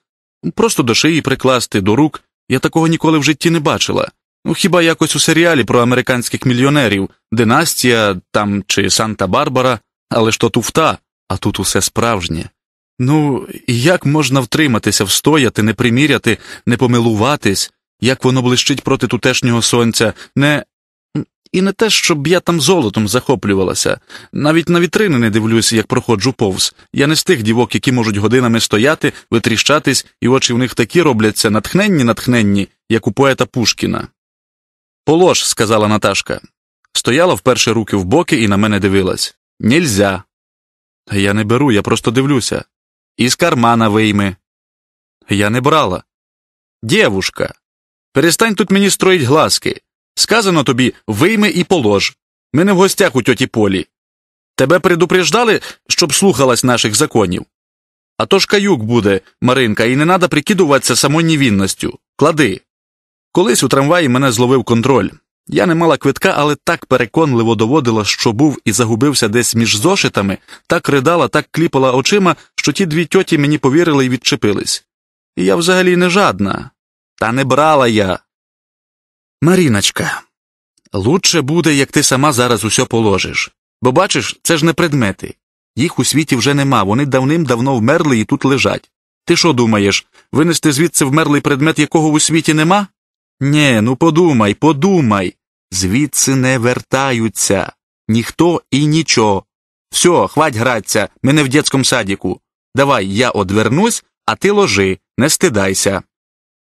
просто до шиї прикласти, до рук. Я такого ніколи в житті не бачила. Ну, хіба якось у серіалі про американських мільйонерів Династія там чи Санта Барбара, але ж то туфта, а тут усе справжнє. Ну, як можна втриматися, встояти, не приміряти, не помилуватись? як воно блищить проти тутешнього сонця, не. І не те, щоб я там золотом захоплювалася. Навіть на вітрини не дивлюся, як проходжу повз. Я не з тих дівок, які можуть годинами стояти, витріщатись, і очі в них такі робляться натхненні, натхненні, як у поета Пушкіна. Полож, сказала Наташка. Стояла вперше руки в боки і на мене дивилась. Нельзя. Я не беру, я просто дивлюся. Із кармана вийми. Я не брала. Дєвушка. Перестань тут мені строїть глазки. Сказано тобі вийми і полож. Ми не в гостях у тьоті Полі. Тебе предупреждали, щоб слухалась наших законів. А то ж каюк буде, Маринка, і не надо прикидуватися самонівінністю. Клади. Колись у трамваї мене зловив контроль. Я не мала квитка, але так переконливо доводила, що був і загубився десь між зошитами, так ридала, так кліпала очима, що ті дві тьоті мені повірили і відчепились. І я взагалі не жадна, та не брала я. Маріночка, лучше буде, як ти сама зараз усе положиш. Бо бачиш, це ж не предмети. Їх у світі вже нема, вони давним-давно вмерли і тут лежать. Ти що думаєш, винести звідси вмерлий предмет, якого у світі нема? Нє, ну подумай, подумай. Звідси не вертаються. Ніхто і нічого. Все, хвать граться, ми не в дєцькому садіку. Давай я одвернусь, а ти ложи, не стидайся.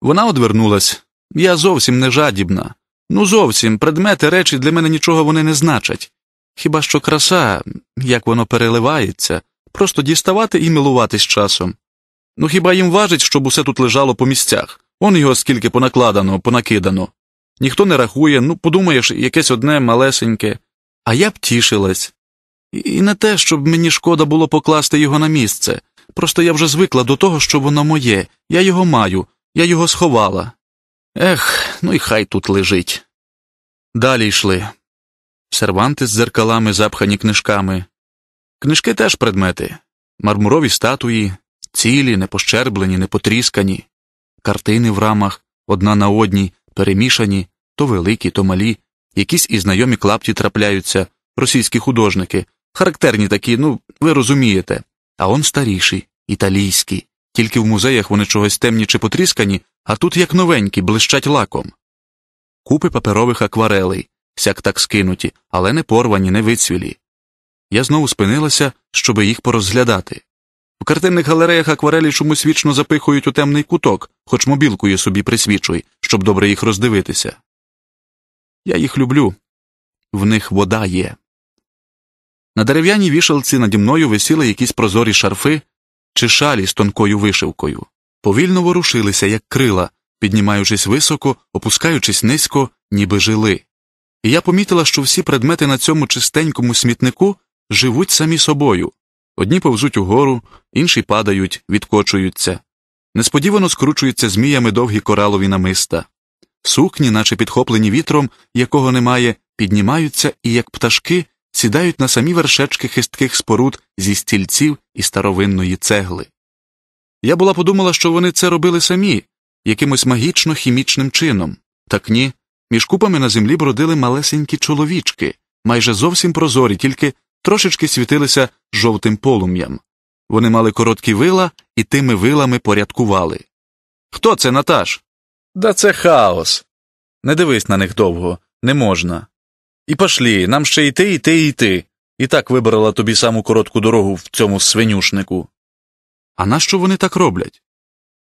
Вона одвернулась. Я зовсім не жадібна. Ну зовсім предмети речі для мене нічого вони не значать. Хіба що краса, як воно переливається, просто діставати і милуватись часом. Ну хіба їм важить, щоб усе тут лежало по місцях? Он його скільки понакладано, понакидано. Ніхто не рахує, ну подумаєш, якесь одне малесеньке. А я б тішилась. І не те, щоб мені шкода було покласти його на місце. Просто я вже звикла до того, що воно моє, я його маю, я його сховала. Ех, ну і хай тут лежить. Далі йшли. Серванти з дзеркалами, запхані книжками. Книжки теж предмети, мармурові статуї, цілі, непощерблені, непотріскані, картини в рамах, одна на одній, перемішані, то великі, то малі, якісь і знайомі клапті трапляються, російські художники, характерні такі, ну ви розумієте, а он старіший, італійський тільки в музеях вони чогось темні чи потріскані, а тут, як новенькі, блищать лаком. Купи паперових акварелей, сяк так скинуті, але не порвані, не вицвілі. Я знову спинилася, щоби їх порозглядати. В картинних галереях акварелі чомусь вічно запихують у темний куток, хоч мобілкою собі присвічуй, щоб добре їх роздивитися. Я їх люблю, в них вода є. На дерев'яній вішалці наді мною висіли якісь прозорі шарфи чи шалі з тонкою вишивкою, повільно ворушилися, як крила, піднімаючись високо, опускаючись низько, ніби жили. І я помітила, що всі предмети на цьому чистенькому смітнику живуть самі собою одні повзуть угору, інші падають, відкочуються, несподівано скручуються зміями довгі коралові намиста, сукні, наче підхоплені вітром, якого немає, піднімаються і, як пташки, сідають на самі вершечки хистких споруд зі стільців і старовинної цегли. Я була подумала, що вони це робили самі, якимось магічно хімічним чином, так ні, між купами на землі бродили малесенькі чоловічки, майже зовсім прозорі, тільки трошечки світилися жовтим полум'ям. Вони мали короткі вила і тими вилами порядкували. Хто це Наташ? Да це хаос. Не дивись на них довго, не можна. І пошлі, нам ще йти, йти, йти. І так вибрала тобі саму коротку дорогу в цьому свинюшнику. А нащо вони так роблять?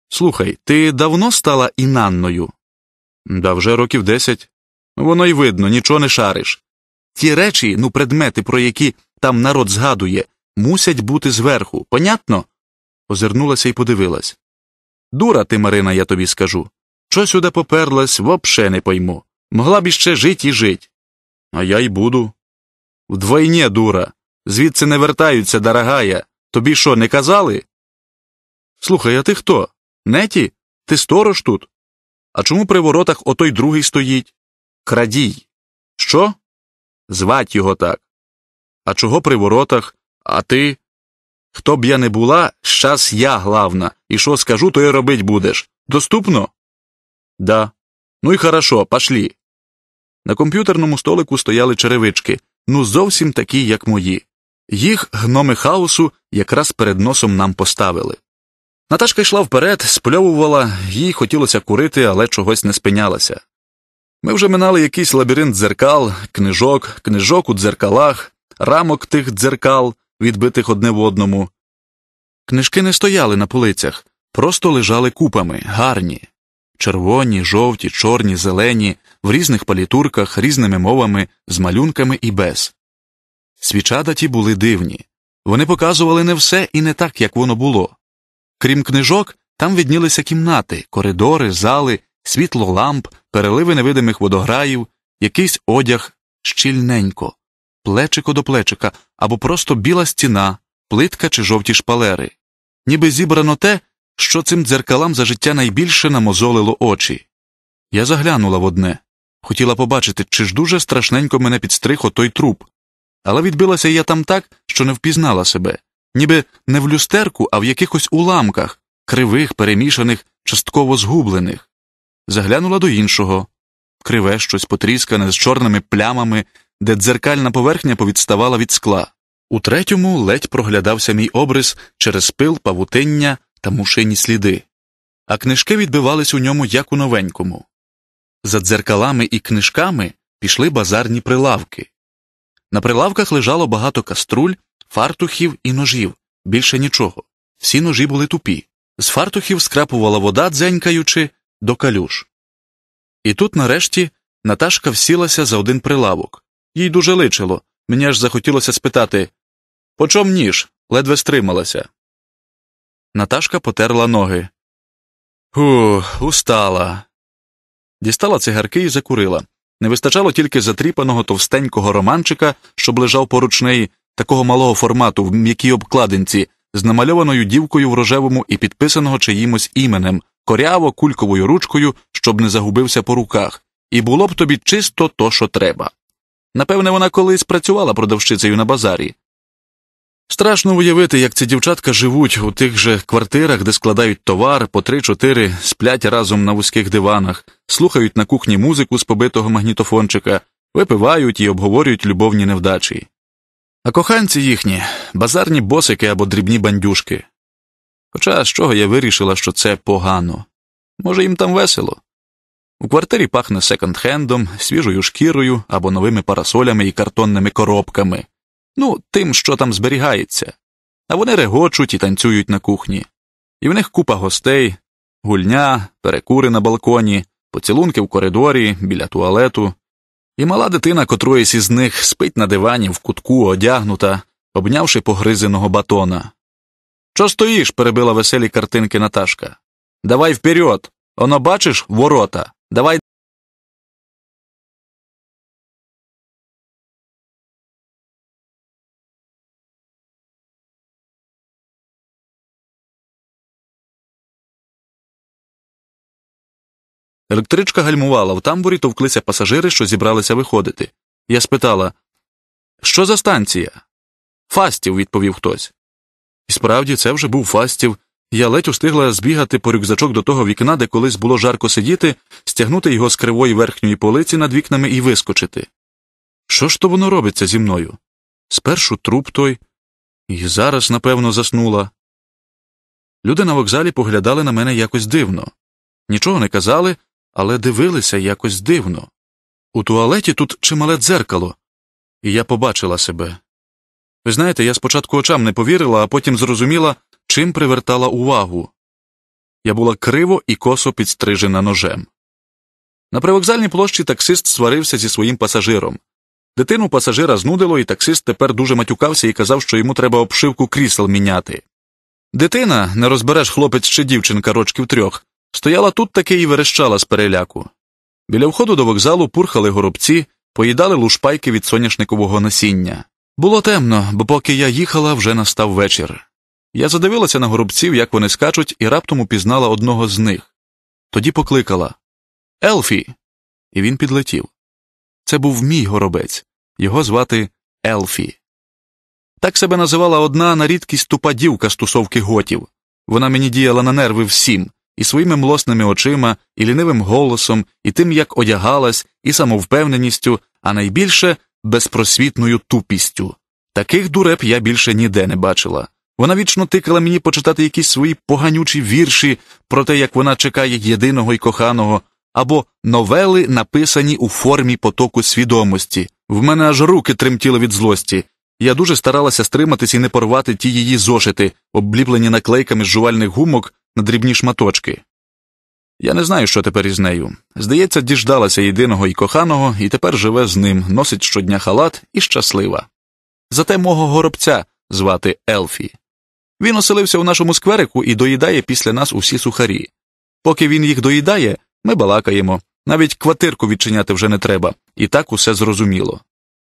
Слухай, ти давно стала інанною? Да вже років десять. Воно й видно, нічого не шариш. Ті речі, ну предмети, про які там народ згадує, мусять бути зверху, понятно? Озирнулася і подивилась. Дура ти, Марина, я тобі скажу. Що сюди поперлась, вопше не пойму. Могла б іще жить і жить. А я й буду. Вдвойне, дура. Звідси не вертаються, дорогая. Тобі що, не казали? Слухай, а ти хто? Неті? Ти сторож тут? А чому при воротах отой другий стоїть? Крадій. Що? Звать його так. А чого при воротах? А ти? Хто б я не була, щас я главна, і що скажу, то й робить будеш. Доступно? Да. Ну і хорошо, пошлі. На комп'ютерному столику стояли черевички, ну зовсім такі, як мої. Їх гноми хаосу якраз перед носом нам поставили. Наташка йшла вперед, спльовувала, їй хотілося курити, але чогось не спинялася. Ми вже минали якийсь лабіринт дзеркал, книжок, книжок у дзеркалах, рамок тих дзеркал, відбитих одне в одному. Книжки не стояли на полицях, просто лежали купами, гарні червоні, жовті, чорні, зелені, в різних палітурках, різними мовами, з малюнками і без. Свічата ті були дивні. Вони показували не все і не так, як воно було. Крім книжок, там віднілися кімнати, коридори, зали, світло ламп, переливи невидимих водограїв, якийсь одяг щільненько, плечико до плечика або просто біла стіна, плитка чи жовті шпалери, ніби зібрано те, що цим дзеркалам за життя найбільше намозолило очі. Я заглянула в одне. Хотіла побачити, чи ж дуже страшненько мене підстриг отой труп. Але відбилася я там так, що не впізнала себе, ніби не в люстерку, а в якихось уламках, кривих, перемішаних, частково згублених. Заглянула до іншого криве щось потріскане з чорними плямами, де дзеркальна поверхня повідставала від скла. У третьому ледь проглядався мій обрис через пил, павутиння та мушині сліди, а книжки відбивались у ньому як у новенькому. За дзеркалами і книжками пішли базарні прилавки. На прилавках лежало багато каструль, фартухів і ножів, більше нічого. Всі ножі були тупі. З фартухів скрапувала вода, дзенькаючи, до калюш. І тут, нарешті, Наташка всілася за один прилавок. Їй дуже личило. Мені аж захотілося спитати Почом ніж? ледве стрималася. Наташка потерла ноги. Ух, устала дістала цигарки і закурила. Не вистачало тільки затріпаного товстенького романчика, щоб лежав поруч неї, такого малого формату в м'якій обкладинці, з намальованою дівкою в рожевому і підписаного чиїмось іменем, коряво кульковою ручкою, щоб не загубився по руках, і було б тобі чисто то, що треба. Напевне, вона колись працювала продавщицею на базарі. Страшно уявити, як ці дівчатка живуть у тих же квартирах, де складають товар по три-чотири, сплять разом на вузьких диванах, слухають на кухні музику з побитого магнітофончика, випивають і обговорюють любовні невдачі. А коханці їхні базарні босики або дрібні бандюшки. Хоча з чого я вирішила, що це погано. Може, їм там весело. У квартирі пахне секонд-хендом, свіжою шкірою або новими парасолями і картонними коробками. Ну, тим, що там зберігається. А вони регочуть і танцюють на кухні. І в них купа гостей, гульня, перекури на балконі, поцілунки в коридорі, біля туалету. І мала дитина котроїсь із них спить на дивані в кутку одягнута, обнявши погризеного батона. Що стоїш? перебила веселі картинки Наташка. Давай вперед. Оно бачиш ворота. Давай Електричка гальмувала в тамбурі, товклися пасажири, що зібралися виходити. Я спитала Що за станція? Фастів, відповів хтось. І справді, це вже був фастів. Я ледь встигла збігати по рюкзачок до того вікна, де колись було жарко сидіти, стягнути його з кривої верхньої полиці над вікнами і вискочити. Що ж то воно робиться зі мною? Спершу труп той, і зараз, напевно, заснула. Люди на вокзалі поглядали на мене якось дивно. Нічого не казали, але дивилися якось дивно. У туалеті тут чимале дзеркало, і я побачила себе. Ви знаєте, я спочатку очам не повірила, а потім зрозуміла, чим привертала увагу. Я була криво і косо підстрижена ножем. На привокзальній площі таксист сварився зі своїм пасажиром. Дитину пасажира знудило, і таксист тепер дуже матюкався і казав, що йому треба обшивку крісел міняти. Дитина, не розбереш хлопець чи дівчинка рочків трьох, Стояла тут таки і верещала з переляку. Біля входу до вокзалу пурхали горобці, поїдали лушпайки від соняшникового насіння. Було темно, бо поки я їхала, вже настав вечір. Я задивилася на горобців, як вони скачуть, і раптом упізнала одного з них. Тоді покликала Елфі. І він підлетів. Це був мій горобець, його звати Елфі. Так себе називала одна на рідкість тупа дівка з тусовки готів. Вона мені діяла на нерви всім і своїми млосними очима, і лінивим голосом, і тим, як одягалась, і самовпевненістю, а найбільше безпросвітною тупістю. Таких дуреб я більше ніде не бачила. Вона вічно тикала мені почитати якісь свої поганючі вірші про те, як вона чекає єдиного і коханого, або новели, написані у формі потоку свідомості. В мене аж руки тремтіли від злості. Я дуже старалася стриматись і не порвати ті її зошити, обліплені наклейками з жувальних гумок, на дрібні шматочки. Я не знаю, що тепер із нею. Здається, діждалася єдиного і коханого, і тепер живе з ним, носить щодня халат і щаслива. Зате мого горобця звати Елфі. Він оселився у нашому скверику і доїдає після нас усі сухарі. Поки він їх доїдає, ми балакаємо, навіть квартирку відчиняти вже не треба, і так усе зрозуміло.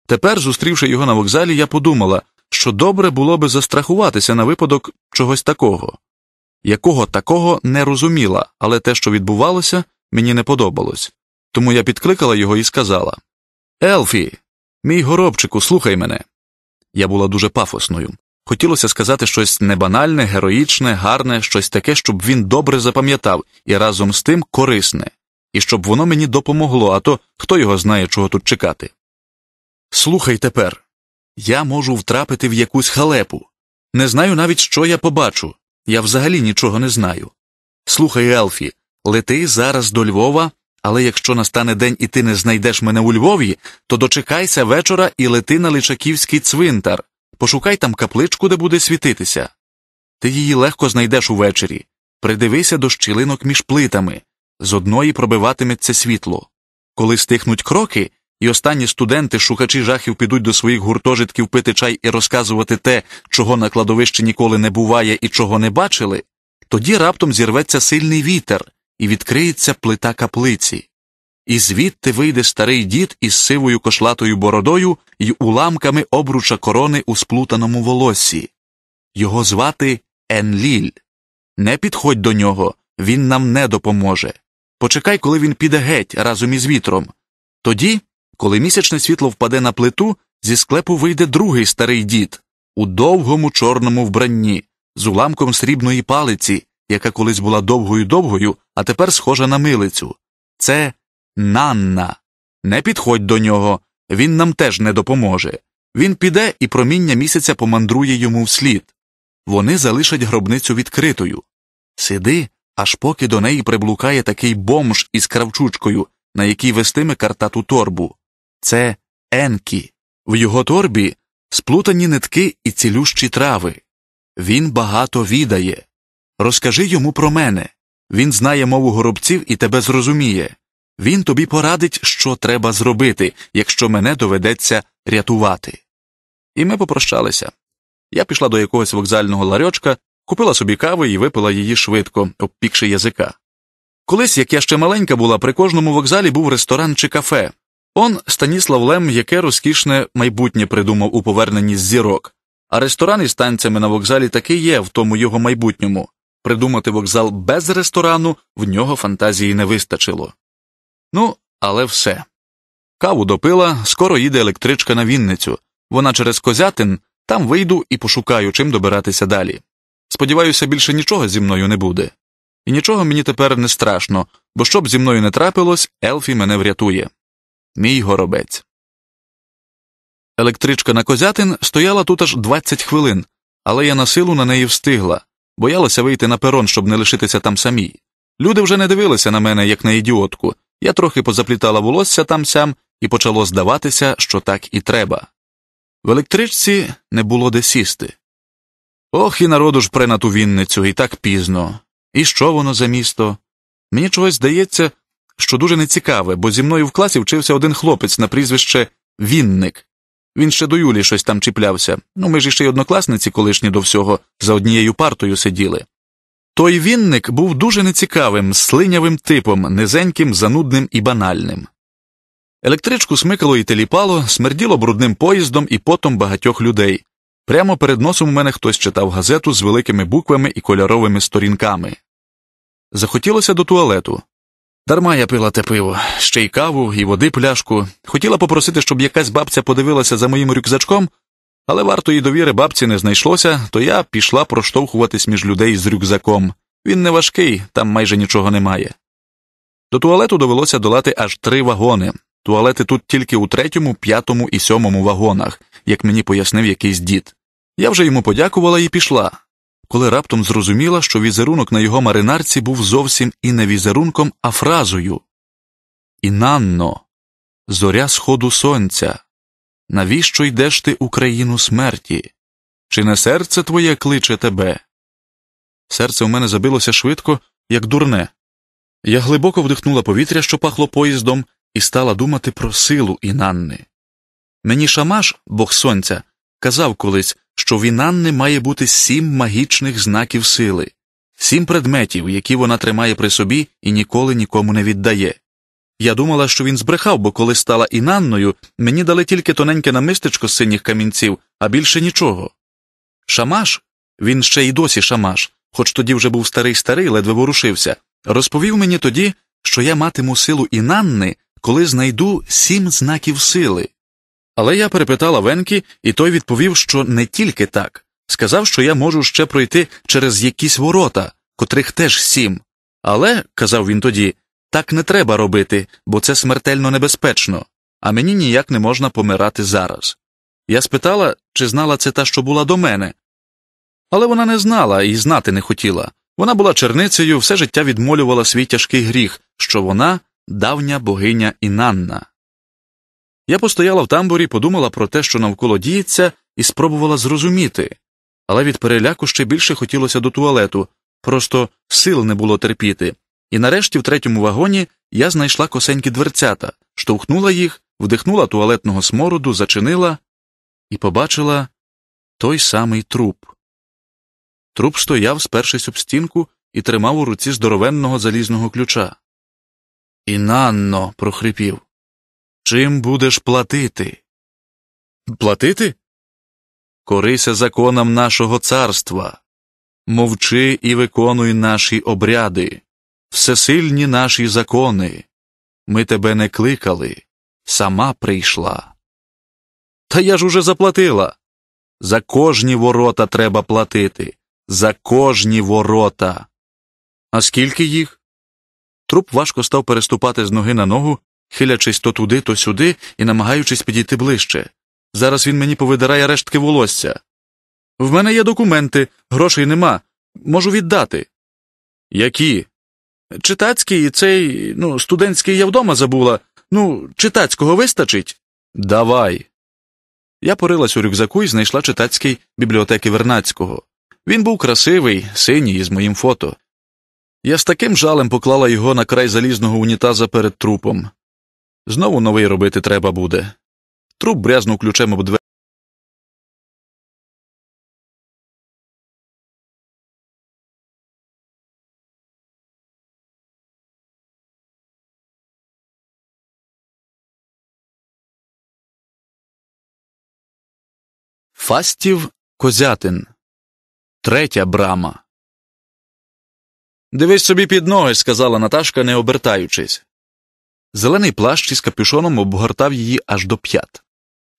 Тепер, зустрівши його на вокзалі, я подумала, що добре було би застрахуватися на випадок чогось такого якого такого не розуміла, але те, що відбувалося, мені не подобалось. Тому я підкликала його і сказала Елфі, мій горобчику, слухай мене. Я була дуже пафосною. Хотілося сказати щось небанальне, героїчне, гарне, щось таке, щоб він добре запам'ятав і разом з тим корисне, і щоб воно мені допомогло, а то хто його знає, чого тут чекати. Слухай тепер я можу втрапити в якусь халепу. Не знаю навіть, що я побачу, я взагалі нічого не знаю. Слухай, Елфі, лети зараз до Львова, але якщо настане день і ти не знайдеш мене у Львові, то дочекайся вечора і лети на Личаківський цвинтар. Пошукай там капличку, де буде світитися. Ти її легко знайдеш увечері. Придивися до щілинок між плитами з одної пробиватиметься світло. Коли стихнуть кроки, і останні студенти, шукачі жахів, підуть до своїх гуртожитків пити чай і розказувати те, чого на кладовищі ніколи не буває і чого не бачили, тоді раптом зірветься сильний вітер і відкриється плита каплиці. І звідти вийде старий дід із сивою кошлатою бородою і уламками обруча корони у сплутаному волосі. Його звати Енліль. Не підходь до нього, він нам не допоможе. Почекай, коли він піде геть разом із вітром. Тоді коли місячне світло впаде на плиту, зі склепу вийде другий старий дід у довгому чорному вбранні, з уламком срібної палиці, яка колись була довгою довгою, а тепер схожа на милицю. Це Нанна. Не підходь до нього, він нам теж не допоможе. Він піде і проміння місяця помандрує йому вслід. Вони залишать гробницю відкритою. Сиди, аж поки до неї приблукає такий бомж із кравчучкою, на якій вестиме картату торбу це енкі, в його торбі сплутані нитки і цілющі трави. Він багато відає. Розкажи йому про мене. Він знає мову горобців і тебе зрозуміє. Він тобі порадить, що треба зробити, якщо мене доведеться рятувати. І ми попрощалися. Я пішла до якогось вокзального ларьочка, купила собі каву і випила її швидко, обпікши язика. Колись, як я ще маленька була, при кожному вокзалі був ресторан чи кафе, Он Станіслав Лем яке розкішне майбутнє придумав у поверненні з зірок, а ресторан із танцями на вокзалі таки є в тому його майбутньому. Придумати вокзал без ресторану в нього фантазії не вистачило. Ну, але все. Каву допила, скоро їде електричка на Вінницю. Вона через козятин, там вийду і пошукаю, чим добиратися далі. Сподіваюся, більше нічого зі мною не буде. І нічого мені тепер не страшно, бо щоб зі мною не трапилось, Елфі мене врятує. Мій горобець. Електричка на козятин стояла тут аж 20 хвилин, але я на силу на неї встигла, боялася вийти на перон, щоб не лишитися там самій. Люди вже не дивилися на мене, як на ідіотку. Я трохи позаплітала волосся там сям і почало здаватися, що так і треба. В електричці не було де сісти. Ох, і народу ж пренат у Вінницю, і так пізно. І що воно за місто? Мені чогось здається, що дуже нецікаве, бо зі мною в класі вчився один хлопець на прізвище Вінник. Він ще до Юлі щось там чіплявся. Ну ми ж іще й однокласниці колишні до всього за однією партою сиділи. Той вінник був дуже нецікавим, слинявим типом, низеньким, занудним і банальним. Електричку смикало і теліпало, смерділо брудним поїздом і потом багатьох людей. Прямо перед носом у мене хтось читав газету з великими буквами і кольоровими сторінками. Захотілося до туалету. Дарма я пила те пиво, ще й каву, і води пляшку. Хотіла попросити, щоб якась бабця подивилася за моїм рюкзачком, але вартої довіри бабці не знайшлося, то я пішла проштовхуватись між людей з рюкзаком. Він не важкий, там майже нічого немає. До туалету довелося долати аж три вагони. Туалети тут тільки у третьому, п'ятому і сьомому вагонах, як мені пояснив якийсь дід. Я вже йому подякувала і пішла, коли раптом зрозуміла, що візерунок на його маринарці був зовсім і не візерунком, а фразою Інанно, зоря сходу сонця. Навіщо йдеш ти у країну смерті? Чи не серце твоє кличе тебе? Серце в мене забилося швидко, як дурне. Я глибоко вдихнула повітря, що пахло поїздом, і стала думати про силу Інанни. Мені шамаш, бог сонця, казав колись, що в Інанни має бути сім магічних знаків сили, сім предметів, які вона тримає при собі і ніколи нікому не віддає. Я думала, що він збрехав, бо коли стала Інанною, мені дали тільки тоненьке намистечко з синіх камінців, а більше нічого. Шамаш він ще й досі шамаш, хоч тоді вже був старий старий, ледве ворушився, розповів мені тоді, що я матиму силу Інанни, коли знайду сім знаків сили. Але я перепитала Венкі, і той відповів, що не тільки так, сказав, що я можу ще пройти через якісь ворота, котрих теж сім. Але, казав він тоді, так не треба робити, бо це смертельно небезпечно, а мені ніяк не можна помирати зараз. Я спитала, чи знала це та, що була до мене. Але вона не знала і знати не хотіла. Вона була черницею, все життя відмолювала свій тяжкий гріх, що вона давня богиня Інанна. Я постояла в тамборі, подумала про те, що навколо діється, і спробувала зрозуміти, але від переляку ще більше хотілося до туалету, просто сил не було терпіти. І нарешті в третьому вагоні я знайшла косенькі дверцята, штовхнула їх, вдихнула туалетного смороду, зачинила і побачила той самий труп. Труп стояв, спершись об стінку, і тримав у руці здоровенного залізного ключа. Інанно прохрипів. Чим будеш платити? Платити? Корися законам нашого царства. Мовчи і виконуй наші обряди, всесильні наші закони. Ми тебе не кликали, сама прийшла. Та я ж уже заплатила. За кожні ворота треба платити. За кожні ворота. А скільки їх? Труп важко став переступати з ноги на ногу, хилячись то туди, то сюди і намагаючись підійти ближче. Зараз він мені повидирає рештки волосся. В мене є документи, грошей нема. Можу віддати. Які? Читацький цей, ну, студентський я вдома забула. Ну, читацького вистачить? Давай. Я порилась у рюкзаку і знайшла читацький бібліотеки Вернацького. Він був красивий, синій із моїм фото. Я з таким жалем поклала його на край залізного унітаза перед трупом. Знову новий робити треба буде. Труп брязнув ключем об двері. Фастів Козятин. Третя брама. Дивись собі під ноги, сказала Наташка, не обертаючись. Зелений плащ із капюшоном обгортав її аж до п'ят.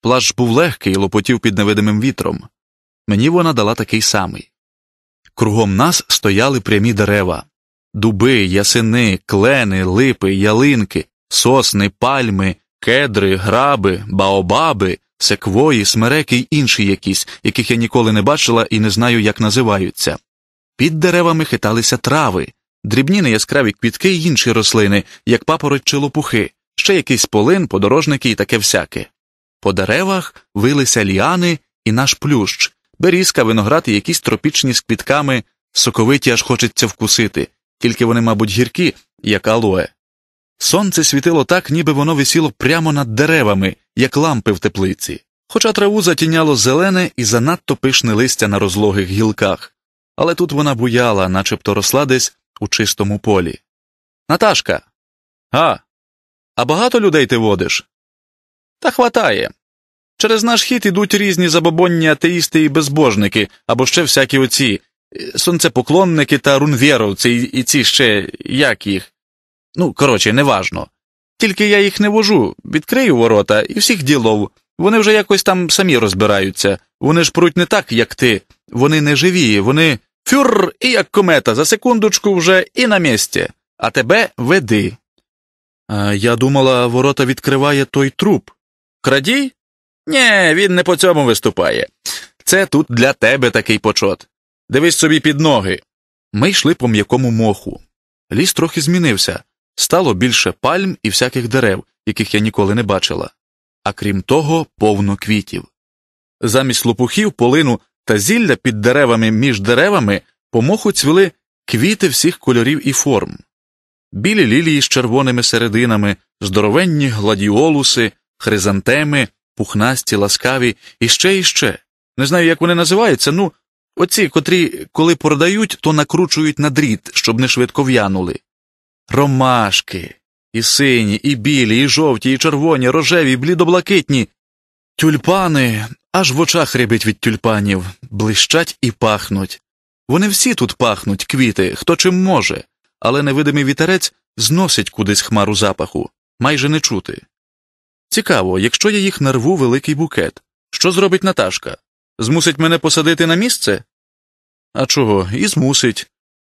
Плащ був легкий і лопотів під невидимим вітром. Мені вона дала такий самий. Кругом нас стояли прямі дерева дуби, ясини, клени, липи, ялинки, сосни, пальми, кедри, граби, баобаби, секвої, смереки й інші якісь, яких я ніколи не бачила і не знаю, як називаються. Під деревами хиталися трави, дрібні неяскраві квітки й інші рослини, як папороть чи лопухи, ще якийсь полин, подорожники і таке всяке. По деревах вилися ліани і наш плющ, берізка, виноград і якісь тропічні з квітками, соковиті аж хочеться вкусити, тільки вони, мабуть, гіркі, як алоє. Сонце світило так, ніби воно висіло прямо над деревами, як лампи в теплиці, хоча траву затіняло зелене і занадто пишне листя на розлогих гілках. Але тут вона буяла, начебто росла десь у чистому полі. Наташка. А. А багато людей ти водиш? Та хватає. Через наш хід ідуть різні забобонні атеїсти і безбожники, або ще всякі оці е, сонцепоклонники та рунвєровці, і ці ще як їх. Ну, коротше, неважно. Тільки я їх не вожу, відкрию ворота і всіх ділов. Вони вже якось там самі розбираються. Вони ж пруть не так, як ти. Вони не живі, вони. Фюрр і як комета, за секундочку вже і на місці, а тебе веди. А я думала, ворота відкриває той труп. Крадій? Нє, він не по цьому виступає. Це тут для тебе такий почот. Дивись собі під ноги. Ми йшли по м'якому моху. Ліс трохи змінився, стало більше пальм і всяких дерев, яких я ніколи не бачила, а крім того, повно квітів. Замість лопухів полину та зілля під деревами між деревами по моху цвіли квіти всіх кольорів і форм, білі лілії з червоними серединами, здоровенні гладіолуси, хризантеми, пухнасті, ласкаві, і ще, і ще. Не знаю, як вони називаються, ну, оці, котрі, коли продають, то накручують на дріт, щоб не швидко в'янули. Ромашки, і сині, і білі, і жовті, і червоні, рожеві, блідоблакитні, тюльпани, аж в очах рябить від тюльпанів, блищать і пахнуть. Вони всі тут пахнуть, квіти, хто чим може, але невидимий вітерець зносить кудись хмару запаху, майже не чути. Цікаво, якщо я їх нарву великий букет. Що зробить Наташка? Змусить мене посадити на місце? А чого? І змусить.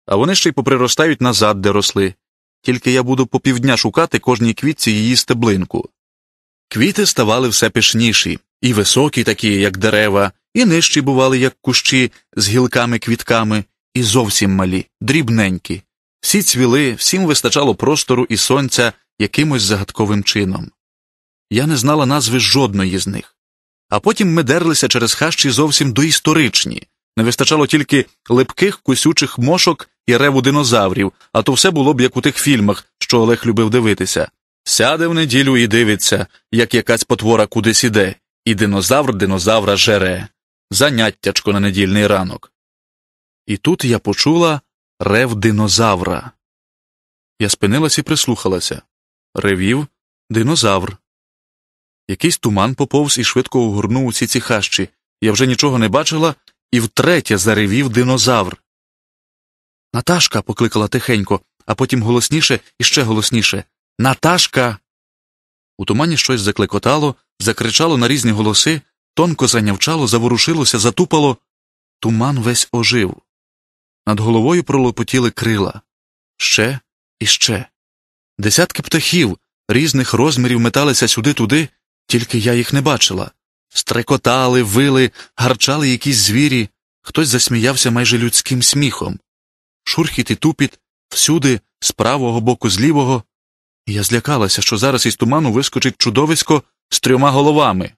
А вони ще й поприростають назад, де росли. Тільки я буду попівдня шукати кожній квітці її стеблинку. Квіти ставали все пишніші, і високі, такі, як дерева, і нижчі бували, як кущі з гілками квітками, і зовсім малі, дрібненькі. Всі цвіли, всім вистачало простору і сонця якимось загадковим чином. Я не знала назви жодної з них. А потім ми дерлися через хащі зовсім доісторичні. Не вистачало тільки липких кусючих мошок і реву динозаврів, а то все було б як у тих фільмах, що Олег любив дивитися. Сяде в неділю і дивиться, як якась потвора кудись іде, і динозавр динозавра жере. Заняттячко на недільний ранок. І тут я почула рев динозавра. Я спинилась і прислухалася. Ревів динозавр. Якийсь туман поповз і швидко огорнув усі ці хащі. Я вже нічого не бачила, і втретє заревів динозавр. Наташка. покликала тихенько, а потім голосніше і ще голосніше. Наташка. У тумані щось заклекотало, закричало на різні голоси, тонко занявчало, заворушилося, затупало. Туман весь ожив. Над головою пролопотіли крила. Ще і ще. Десятки птахів різних розмірів металися сюди-туди, тільки я їх не бачила. Стрекотали, вили, гарчали якісь звірі, хтось засміявся майже людським сміхом. Шурхіт і тупіт, всюди, з правого боку, з лівого, я злякалася, що зараз із туману вискочить чудовисько з трьома головами.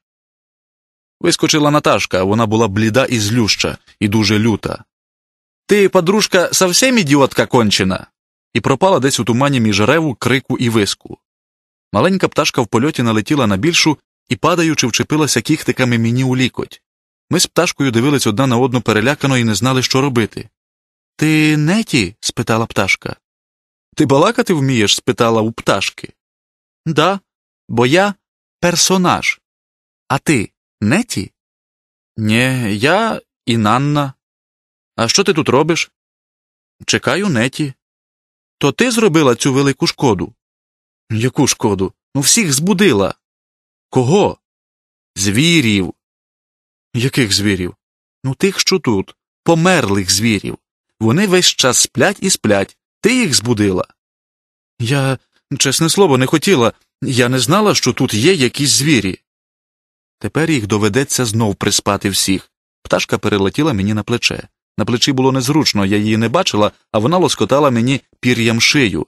Вискочила Наташка, вона була бліда і злюща, і дуже люта. Ти, подружка, совсем ідіотка кончена. І пропала десь у тумані між реву, крику і виску. Маленька пташка в польоті налетіла на більшу і, падаючи, вчепилася кіхтиками мені у лікоть. Ми з пташкою дивились одна на одну перелякано і не знали, що робити. Ти неті? спитала пташка. Ти балакати вмієш? спитала у пташки. Да, бо я персонаж. А ти неті? Нє, я Інанна. А що ти тут робиш? Чекаю неті. То ти зробила цю велику шкоду? Яку шкоду? Ну всіх збудила. Кого? Звірів. Яких звірів? Ну, тих, що тут, померлих звірів. Вони весь час сплять і сплять, ти їх збудила? Я, чесне слово, не хотіла. Я не знала, що тут є якісь звірі. Тепер їх доведеться знов приспати всіх. Пташка перелетіла мені на плече. На плечі було незручно, я її не бачила, а вона лоскотала мені пір'ям шию.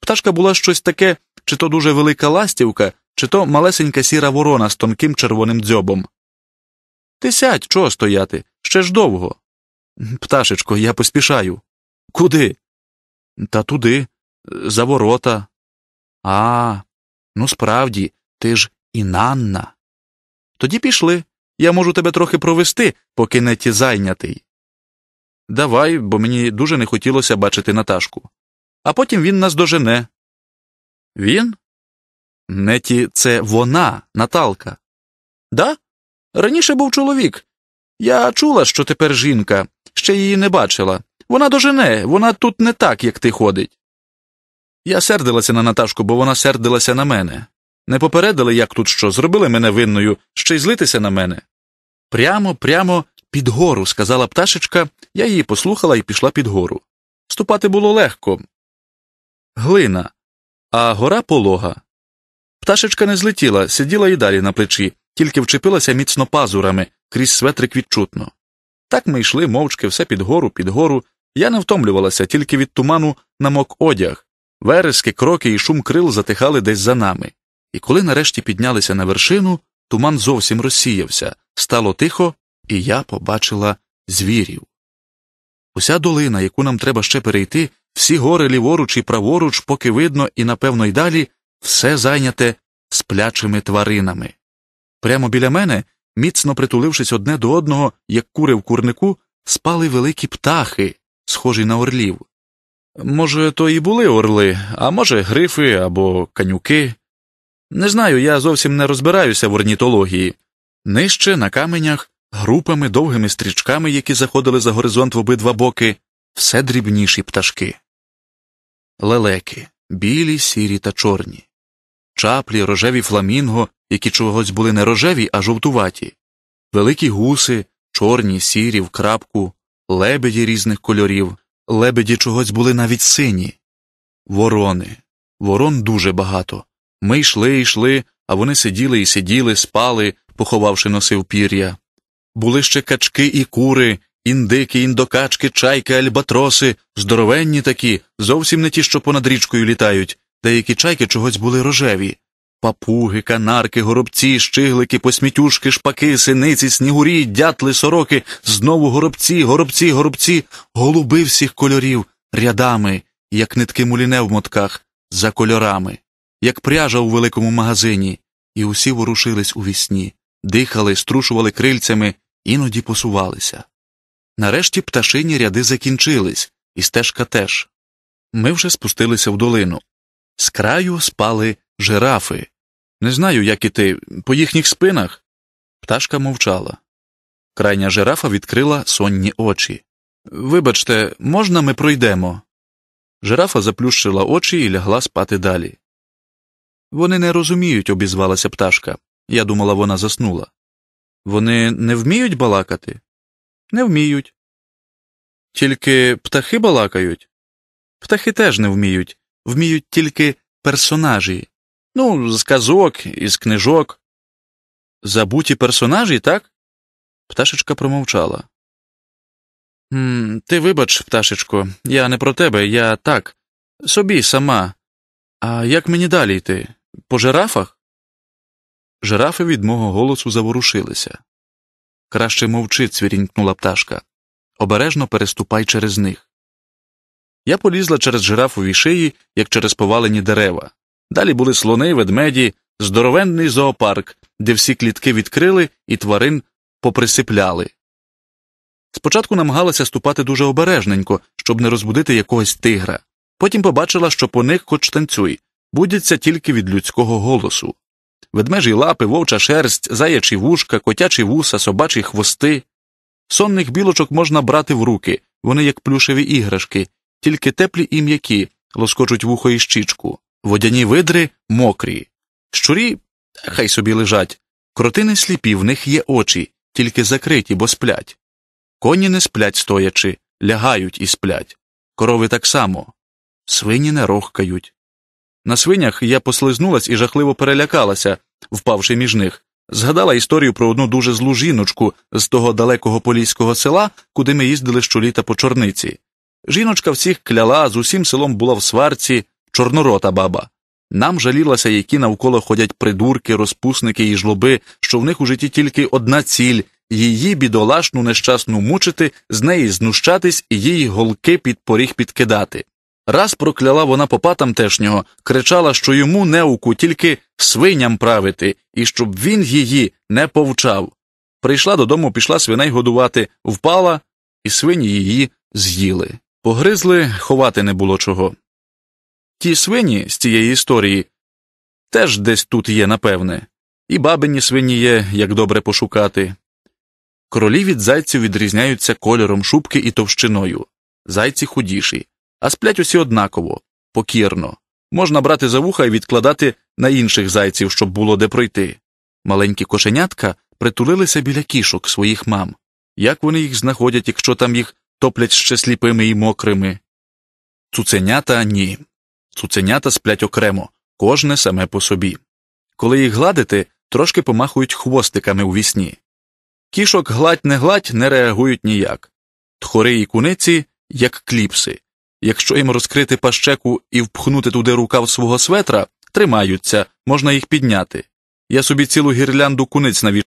Пташка була щось таке, чи то дуже велика ластівка, чи то малесенька сіра ворона з тонким червоним дзьобом. Ти сядь, чого стояти? Ще ж довго. Пташечко, я поспішаю. Куди? та туди, за ворота. А, ну справді, ти ж інанна. Тоді пішли. Я можу тебе трохи провести, поки не ті зайнятий. Давай, бо мені дуже не хотілося бачити Наташку. А потім він нас дожене. Він? Неті, це вона, Наталка. Да? Раніше був чоловік. Я чула, що тепер жінка, ще її не бачила. Вона дожене, вона тут не так, як ти ходить. Я сердилася на Наташку, бо вона сердилася на мене. Не попередили, як тут що, зробили мене винною, ще й злитися на мене. Прямо, прямо під гору, сказала пташечка, я її послухала і пішла під гору. Ступати було легко. Глина, а гора полога. Пташечка не злетіла, сиділа і далі на плечі, тільки вчепилася міцно пазурами крізь светрик відчутно. Так ми йшли мовчки все під гору, під гору, я не втомлювалася тільки від туману намок одяг, верески, кроки і шум крил затихали десь за нами. І коли нарешті піднялися на вершину, туман зовсім розсіявся, стало тихо, і я побачила звірів. Уся долина, яку нам треба ще перейти, всі гори ліворуч і праворуч, поки видно і, напевно, й далі, все зайняте сплячими тваринами. Прямо біля мене, міцно притулившись одне до одного, як кури в курнику, спали великі птахи, схожий на орлів. Може, то і були орли, а може, грифи або канюки. Не знаю, я зовсім не розбираюся в орнітології. Нижче на каменях, групами довгими стрічками, які заходили за горизонт в обидва боки, все дрібніші пташки. Лелеки, білі, сірі та чорні, чаплі, рожеві фламінго, які чогось були не рожеві, а жовтуваті, великі гуси, чорні, сірі, в крапку, лебеді різних кольорів, лебеді чогось були навіть сині, ворони. Ворон дуже багато. Ми йшли, йшли, а вони сиділи і сиділи, спали, поховавши носи в пір'я. Були ще качки і кури, індики, індокачки, чайки, альбатроси, здоровенні такі, зовсім не ті, що понад річкою літають, деякі чайки чогось були рожеві. Папуги, канарки, горобці, щиглики, посмітюшки, шпаки, синиці, снігурі, дятли, сороки, знову горобці, горобці, горобці, голуби всіх кольорів, рядами, як нитки муліне в мотках, за кольорами, як пряжа у великому магазині, і усі ворушились у вісні, дихали, струшували крильцями, іноді посувалися. Нарешті пташині ряди закінчились, і стежка теж. Ми вже спустилися в долину. З краю спали. Жирафи. Не знаю, як іти, по їхніх спинах. Пташка мовчала. Крайня жирафа відкрила сонні очі. Вибачте, можна ми пройдемо? Жирафа заплющила очі і лягла спати далі. Вони не розуміють, обізвалася пташка. Я думала, вона заснула. Вони не вміють балакати? Не вміють. Тільки птахи балакають. Птахи теж не вміють, вміють тільки персонажі. Ну, з казок, із книжок. Забуті персонажі, так? Пташечка промовчала. «М, Ти вибач, пташечко, я не про тебе, я так. Собі сама. А як мені далі йти? По жирафах? Жирафи від мого голосу заворушилися. Краще мовчи, цвірінькнула пташка. Обережно переступай через них. Я полізла через жирафові шиї, як через повалені дерева. Далі були слони, ведмеді, здоровенний зоопарк, де всі клітки відкрили і тварин поприсипляли. Спочатку намагалася ступати дуже обережненько, щоб не розбудити якогось тигра, потім побачила, що по них хоч танцюй, будяться тільки від людського голосу. Ведмежі лапи, вовча шерсть, заячі вушка, котячі вуса, собачі хвости. Сонних білочок можна брати в руки, вони як плюшеві іграшки, тільки теплі і м'які, лоскочуть вухо і щічку водяні видри мокрі, щурі хай собі лежать, кротини сліпі, в них є очі, тільки закриті, бо сплять. Коні не сплять стоячи, лягають і сплять. Корови так само. Свині не рохкають. На свинях я послизнулась і жахливо перелякалася, впавши між них. Згадала історію про одну дуже злу жіночку з того далекого поліського села, куди ми їздили щоліта по чорниці. Жіночка всіх кляла, з усім селом була в сварці, чорнорота баба. Нам жалілася, які навколо ходять придурки, розпусники і жлоби, що в них у житті тільки одна ціль її бідолашну нещасну мучити, з неї знущатись і їй голки під поріг підкидати. Раз прокляла вона попа тамтешнього, кричала, що йому неуку тільки свиням правити, і щоб він її не повчав. Прийшла додому, пішла свиней годувати, впала, і свині її з'їли. Погризли, ховати не було чого. Ті свині з цієї історії теж десь тут є, напевне, і бабині свині є, як добре пошукати. Королі від зайців відрізняються кольором шубки і товщиною, зайці худіші, а сплять усі однаково, покірно. Можна брати за вуха і відкладати на інших зайців, щоб було де пройти. Маленькі кошенятка притулилися біля кішок своїх мам. Як вони їх знаходять, якщо там їх топлять ще сліпими і мокрими? Цуценята ні. Цуценята сплять окремо, кожне саме по собі. Коли їх гладити, трошки помахують хвостиками у вісні. Кішок гладь не гладь не реагують ніяк. Тхори і куниці, як кліпси. Якщо їм розкрити пащеку і впхнути туди рукав свого светра, тримаються, можна їх підняти. Я собі цілу гірлянду куниць навіщо.